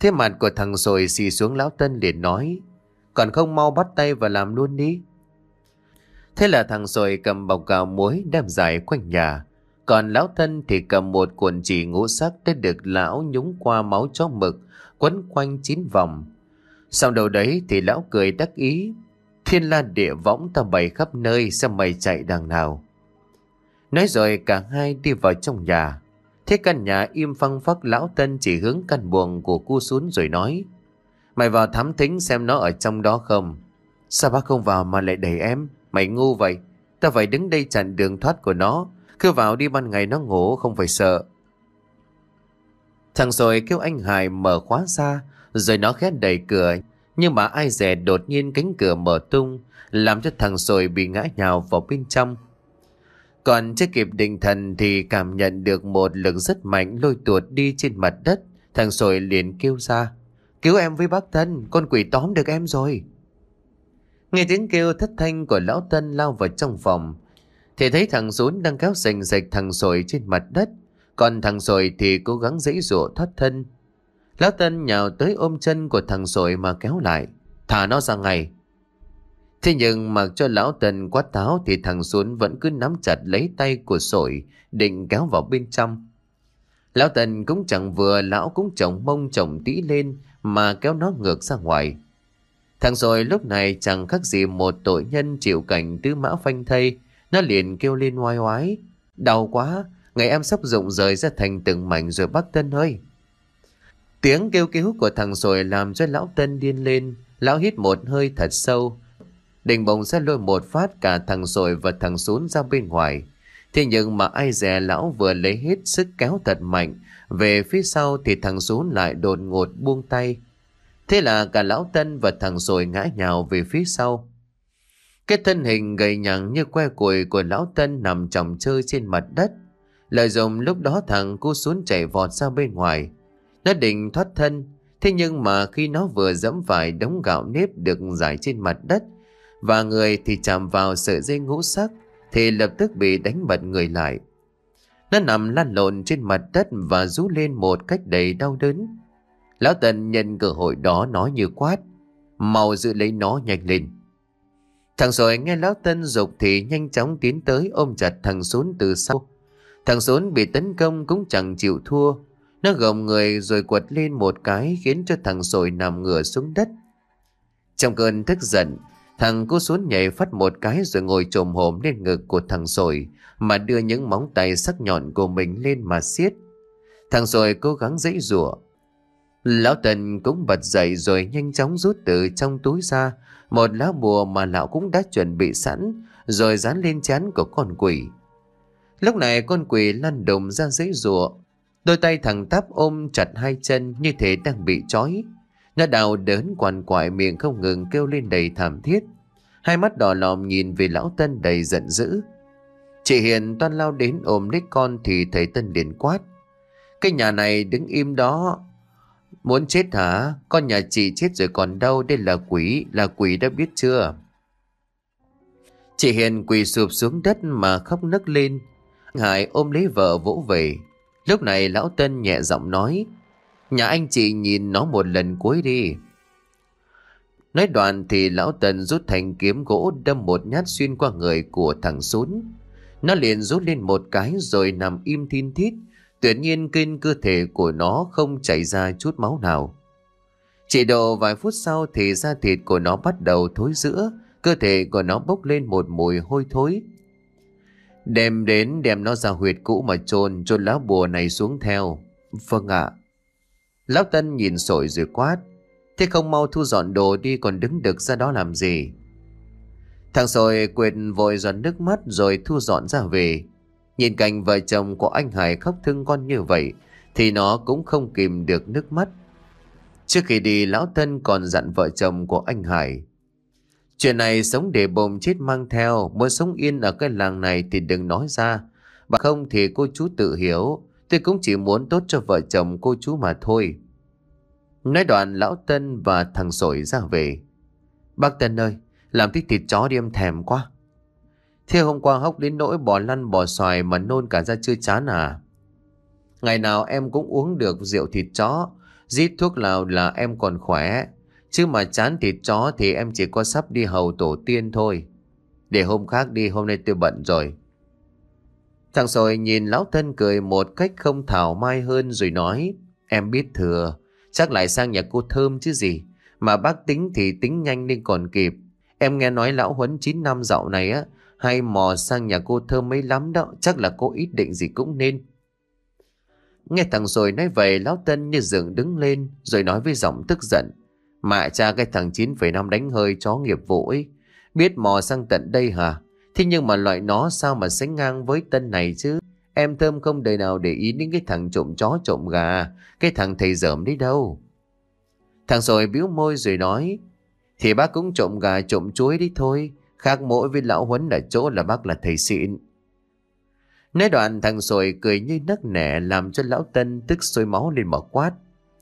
Thế mặt của thằng rồi xì xuống lão tân liền nói. Còn không mau bắt tay và làm luôn đi. Thế là thằng rồi cầm bọc gạo muối đem dài quanh nhà còn lão thân thì cầm một cuộn chỉ ngũ sắc đã được lão nhúng qua máu chó mực, quấn quanh chín vòng. Sau đầu đấy thì lão cười đắc ý. Thiên la địa võng ta bày khắp nơi, sao mày chạy đằng nào? Nói rồi cả hai đi vào trong nhà. Thế căn nhà im phăng phắc lão tân chỉ hướng căn buồng của cu xuống rồi nói. Mày vào thám thính xem nó ở trong đó không? Sao bác không vào mà lại đẩy em? Mày ngu vậy. Ta phải đứng đây chặn đường thoát của nó. Cứ vào đi ban ngày nó ngủ không phải sợ Thằng rồi kêu anh Hải mở khóa ra Rồi nó khét đẩy cửa Nhưng mà ai dè đột nhiên cánh cửa mở tung Làm cho thằng rồi bị ngã nhào vào bên trong Còn chưa kịp định thần Thì cảm nhận được một lực rất mạnh Lôi tuột đi trên mặt đất Thằng rồi liền kêu ra Cứu em với bác thân Con quỷ tóm được em rồi Nghe tiếng kêu thất thanh của lão Tân lao vào trong phòng thì thấy thằng rốn đang kéo sành sạch thằng sồi trên mặt đất Còn thằng sồi thì cố gắng dãy rủa thoát thân Lão Tân nhào tới ôm chân của thằng sồi mà kéo lại Thả nó ra ngay Thế nhưng mặc cho lão Tân quát táo Thì thằng xuống vẫn cứ nắm chặt lấy tay của sồi Định kéo vào bên trong Lão Tân cũng chẳng vừa Lão cũng chồng mông chồng tí lên Mà kéo nó ngược ra ngoài Thằng rồi lúc này chẳng khác gì một tội nhân chịu cảnh tứ mã phanh thây nó liền kêu lên oai oái. Đau quá, ngày em sắp rụng rời ra thành từng mảnh rồi bác Tân ơi. Tiếng kêu cứu của thằng rồi làm cho lão Tân điên lên. Lão hít một hơi thật sâu. Đình bồng sẽ lôi một phát cả thằng rồi và thằng xuống ra bên ngoài. Thế nhưng mà ai dè lão vừa lấy hết sức kéo thật mạnh. Về phía sau thì thằng xuống lại đột ngột buông tay. Thế là cả lão Tân và thằng rồi ngã nhào về phía sau. Cái thân hình gầy nhẳng như que củi của lão Tân nằm chồng chơi trên mặt đất. Lợi dụng lúc đó thằng cô xuống chạy vọt ra bên ngoài. Nó định thoát thân, thế nhưng mà khi nó vừa dẫm phải đống gạo nếp được giải trên mặt đất và người thì chạm vào sợi dây ngũ sắc thì lập tức bị đánh bật người lại. Nó nằm lăn lộn trên mặt đất và rú lên một cách đầy đau đớn. Lão tân nhân cơ hội đó nói như quát, mau giữ lấy nó nhanh lên. Thằng rồi nghe lão Tân dục thì nhanh chóng tiến tới ôm chặt thằng xuống từ sau. Thằng xuống bị tấn công cũng chẳng chịu thua. Nó gồng người rồi quật lên một cái khiến cho thằng sồi nằm ngửa xuống đất. Trong cơn tức giận, thằng cô xuống nhảy phát một cái rồi ngồi trồm hổm lên ngực của thằng sồi mà đưa những móng tay sắc nhọn của mình lên mà xiết. Thằng sồi cố gắng dãy rủa Lão Tần cũng bật dậy rồi nhanh chóng rút từ trong túi ra một lá bùa mà lão cũng đã chuẩn bị sẵn, rồi dán lên chán của con quỷ. Lúc này con quỷ lăn đồng ra dưới rùa, đôi tay thằng Táp ôm chặt hai chân như thể đang bị trói. Nó đào đớn quằn quại miệng không ngừng kêu lên đầy thảm thiết. Hai mắt đỏ lòm nhìn về lão Tân đầy giận dữ. Chị Hiền toan lao đến ôm lấy con thì thấy Tân liền quát. Cái nhà này đứng im đó Muốn chết hả? Con nhà chị chết rồi còn đâu? Đây là quỷ, là quỷ đã biết chưa? Chị Hiền quỳ sụp xuống đất mà khóc nấc lên. Hải ôm lấy vợ vỗ về. Lúc này lão Tân nhẹ giọng nói. Nhà anh chị nhìn nó một lần cuối đi. Nói đoạn thì lão Tân rút thành kiếm gỗ đâm một nhát xuyên qua người của thằng Sún. Nó liền rút lên một cái rồi nằm im thiên thít. Tự nhiên kinh cơ thể của nó không chảy ra chút máu nào. Chỉ độ vài phút sau thì da thịt của nó bắt đầu thối rữa cơ thể của nó bốc lên một mùi hôi thối. Đem đến đem nó ra huyệt cũ mà chôn chôn lá bùa này xuống theo. Vâng ạ. Lão Tân nhìn sổi rồi quát. Thế không mau thu dọn đồ đi còn đứng đực ra đó làm gì? Thằng sồi quyệt vội dọn nước mắt rồi thu dọn ra về. Nhìn cảnh vợ chồng của anh Hải khóc thương con như vậy Thì nó cũng không kìm được nước mắt Trước khi đi lão thân còn dặn vợ chồng của anh Hải Chuyện này sống để bồm chết mang theo Muốn sống yên ở cái làng này thì đừng nói ra Bà không thì cô chú tự hiểu Tôi cũng chỉ muốn tốt cho vợ chồng cô chú mà thôi Nói đoạn lão Tân và thằng Sổi ra về Bác Tân ơi Làm thích thịt chó đi em thèm quá Thế hôm qua hốc đến nỗi bò lăn bò xoài mà nôn cả ra chưa chán à? Ngày nào em cũng uống được rượu thịt chó, giết thuốc lào là em còn khỏe. Chứ mà chán thịt chó thì em chỉ có sắp đi hầu tổ tiên thôi. Để hôm khác đi, hôm nay tôi bận rồi. Thằng sồi nhìn lão thân cười một cách không thảo mai hơn rồi nói. Em biết thừa, chắc lại sang nhà cô Thơm chứ gì. Mà bác tính thì tính nhanh nên còn kịp. Em nghe nói lão huấn 9 năm dạo này á, hay mò sang nhà cô thơm mấy lắm đó Chắc là cô ít định gì cũng nên Nghe thằng rồi nói vậy Lão Tân như dường đứng lên Rồi nói với giọng tức giận mạ cha cái thằng 9,5 đánh hơi chó nghiệp vụ ấy Biết mò sang tận đây hả Thế nhưng mà loại nó sao mà sánh ngang với Tân này chứ Em thơm không đời nào để ý đến cái thằng trộm chó trộm gà Cái thằng thầy dởm đi đâu Thằng rồi biếu môi rồi nói Thì bác cũng trộm gà trộm chuối đi thôi Khác mỗi với lão huấn ở chỗ là bác là thầy xịn. Nói đoạn thằng sồi cười như nấc nẻ làm cho lão Tân tức sôi máu lên mở quát.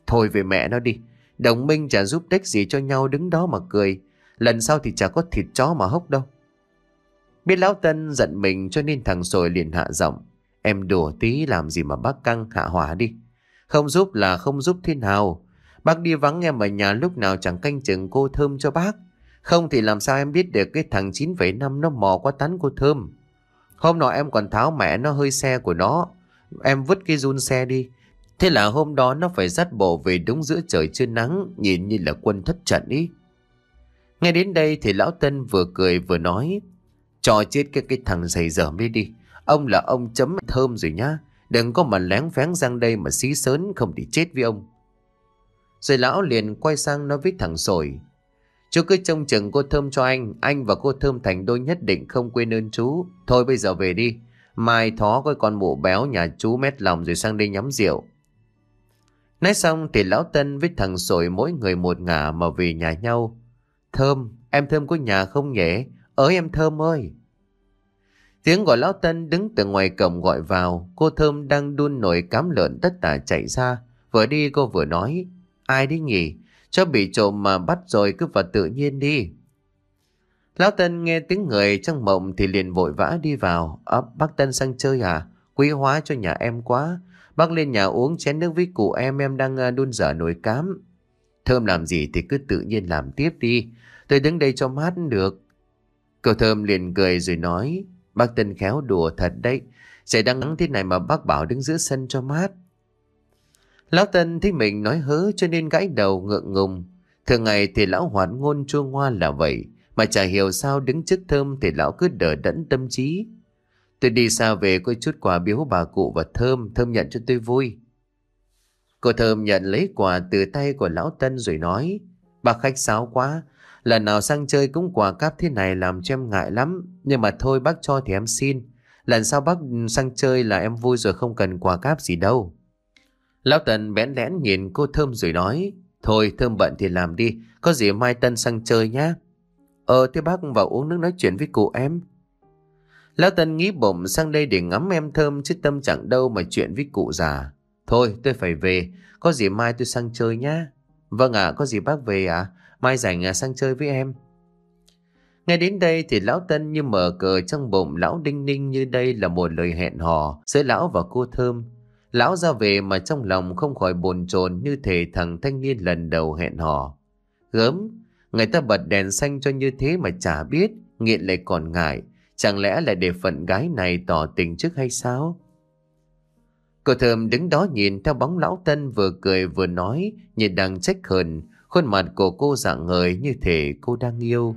Thôi về mẹ nó đi. Đồng minh chả giúp đếch gì cho nhau đứng đó mà cười. Lần sau thì chả có thịt chó mà hốc đâu. Biết lão Tân giận mình cho nên thằng sồi liền hạ giọng. Em đùa tí làm gì mà bác căng hạ hỏa đi. Không giúp là không giúp thế nào. Bác đi vắng em ở nhà lúc nào chẳng canh chừng cô thơm cho bác. Không thì làm sao em biết được cái thằng 9,5 nó mò qua tán cô Thơm. Hôm nọ em còn tháo mẹ nó hơi xe của nó. Em vứt cái run xe đi. Thế là hôm đó nó phải dắt bộ về đúng giữa trời chưa nắng, nhìn như là quân thất trận ý. Nghe đến đây thì lão Tân vừa cười vừa nói. Cho chết cái cái thằng giày dởm đi đi. Ông là ông chấm thơm rồi nhá. Đừng có mà lén phén răng đây mà xí sớn không thì chết với ông. Rồi lão liền quay sang nói với thằng sồi. Chú cứ trông chừng cô Thơm cho anh, anh và cô Thơm thành đôi nhất định không quên ơn chú. Thôi bây giờ về đi, mai thó coi con mụ béo nhà chú mét lòng rồi sang đây nhắm rượu. Nói xong thì lão Tân với thằng sồi mỗi người một ngả mà về nhà nhau. Thơm, em Thơm có nhà không nhỉ? ở em Thơm ơi! Tiếng gọi lão Tân đứng từ ngoài cổng gọi vào, cô Thơm đang đun nổi cám lợn tất tả chạy ra. Vừa đi cô vừa nói, ai đi nhỉ? Cháu bị trộm mà bắt rồi cứ vào tự nhiên đi. Lão Tân nghe tiếng người trong mộng thì liền vội vã đi vào. À, bác Tân sang chơi à? Quý hóa cho nhà em quá. Bác lên nhà uống chén nước với cụ em em đang ờ, đun dở nồi cám. Thơm làm gì thì cứ tự nhiên làm tiếp đi. Tôi đứng đây cho mát được. Cậu Thơm liền cười rồi nói. Bác Tân khéo đùa thật đấy. Sẽ đang nắng thế này mà bác bảo đứng giữa sân cho mát. Lão Tân thấy mình nói hớ cho nên gãi đầu ngượng ngùng. Thường ngày thì lão hoàn ngôn chua ngoa là vậy, mà chả hiểu sao đứng trước thơm thì lão cứ đỡ đẫn tâm trí. Tôi đi xa về có chút quà biếu bà cụ và thơm, thơm nhận cho tôi vui. Cô thơm nhận lấy quà từ tay của lão Tân rồi nói, bà khách sáo quá, lần nào sang chơi cũng quà cáp thế này làm cho em ngại lắm, nhưng mà thôi bác cho thì em xin. Lần sau bác sang chơi là em vui rồi không cần quà cáp gì đâu. Lão Tần bẽn lẽn nhìn cô Thơm rồi nói Thôi Thơm bận thì làm đi Có gì mai Tân sang chơi nhá Ờ thế bác vào uống nước nói chuyện với cô em Lão Tân nghĩ bụng sang đây để ngắm em Thơm Chứ tâm chẳng đâu mà chuyện với cụ già Thôi tôi phải về Có gì mai tôi sang chơi nhá Vâng ạ có gì bác về ạ Mai rảnh à, sang chơi với em Ngay đến đây thì lão Tân như mở cờ trong bụng lão đinh ninh như đây là một lời hẹn hò giữa lão và cô Thơm. Lão ra về mà trong lòng không khỏi bồn chồn như thể thằng thanh niên lần đầu hẹn hò. Gớm, người ta bật đèn xanh cho như thế mà chả biết, nghiện lại còn ngại. Chẳng lẽ là để phận gái này tỏ tình trước hay sao? Cô thơm đứng đó nhìn theo bóng lão tân vừa cười vừa nói, nhìn đang trách hờn, khuôn mặt của cô dạng ngời như thể cô đang yêu.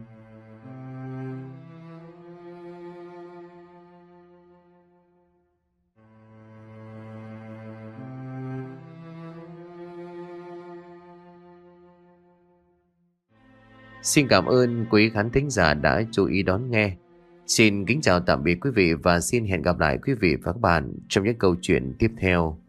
Xin cảm ơn quý khán thính giả đã chú ý đón nghe. Xin kính chào tạm biệt quý vị và xin hẹn gặp lại quý vị và các bạn trong những câu chuyện tiếp theo.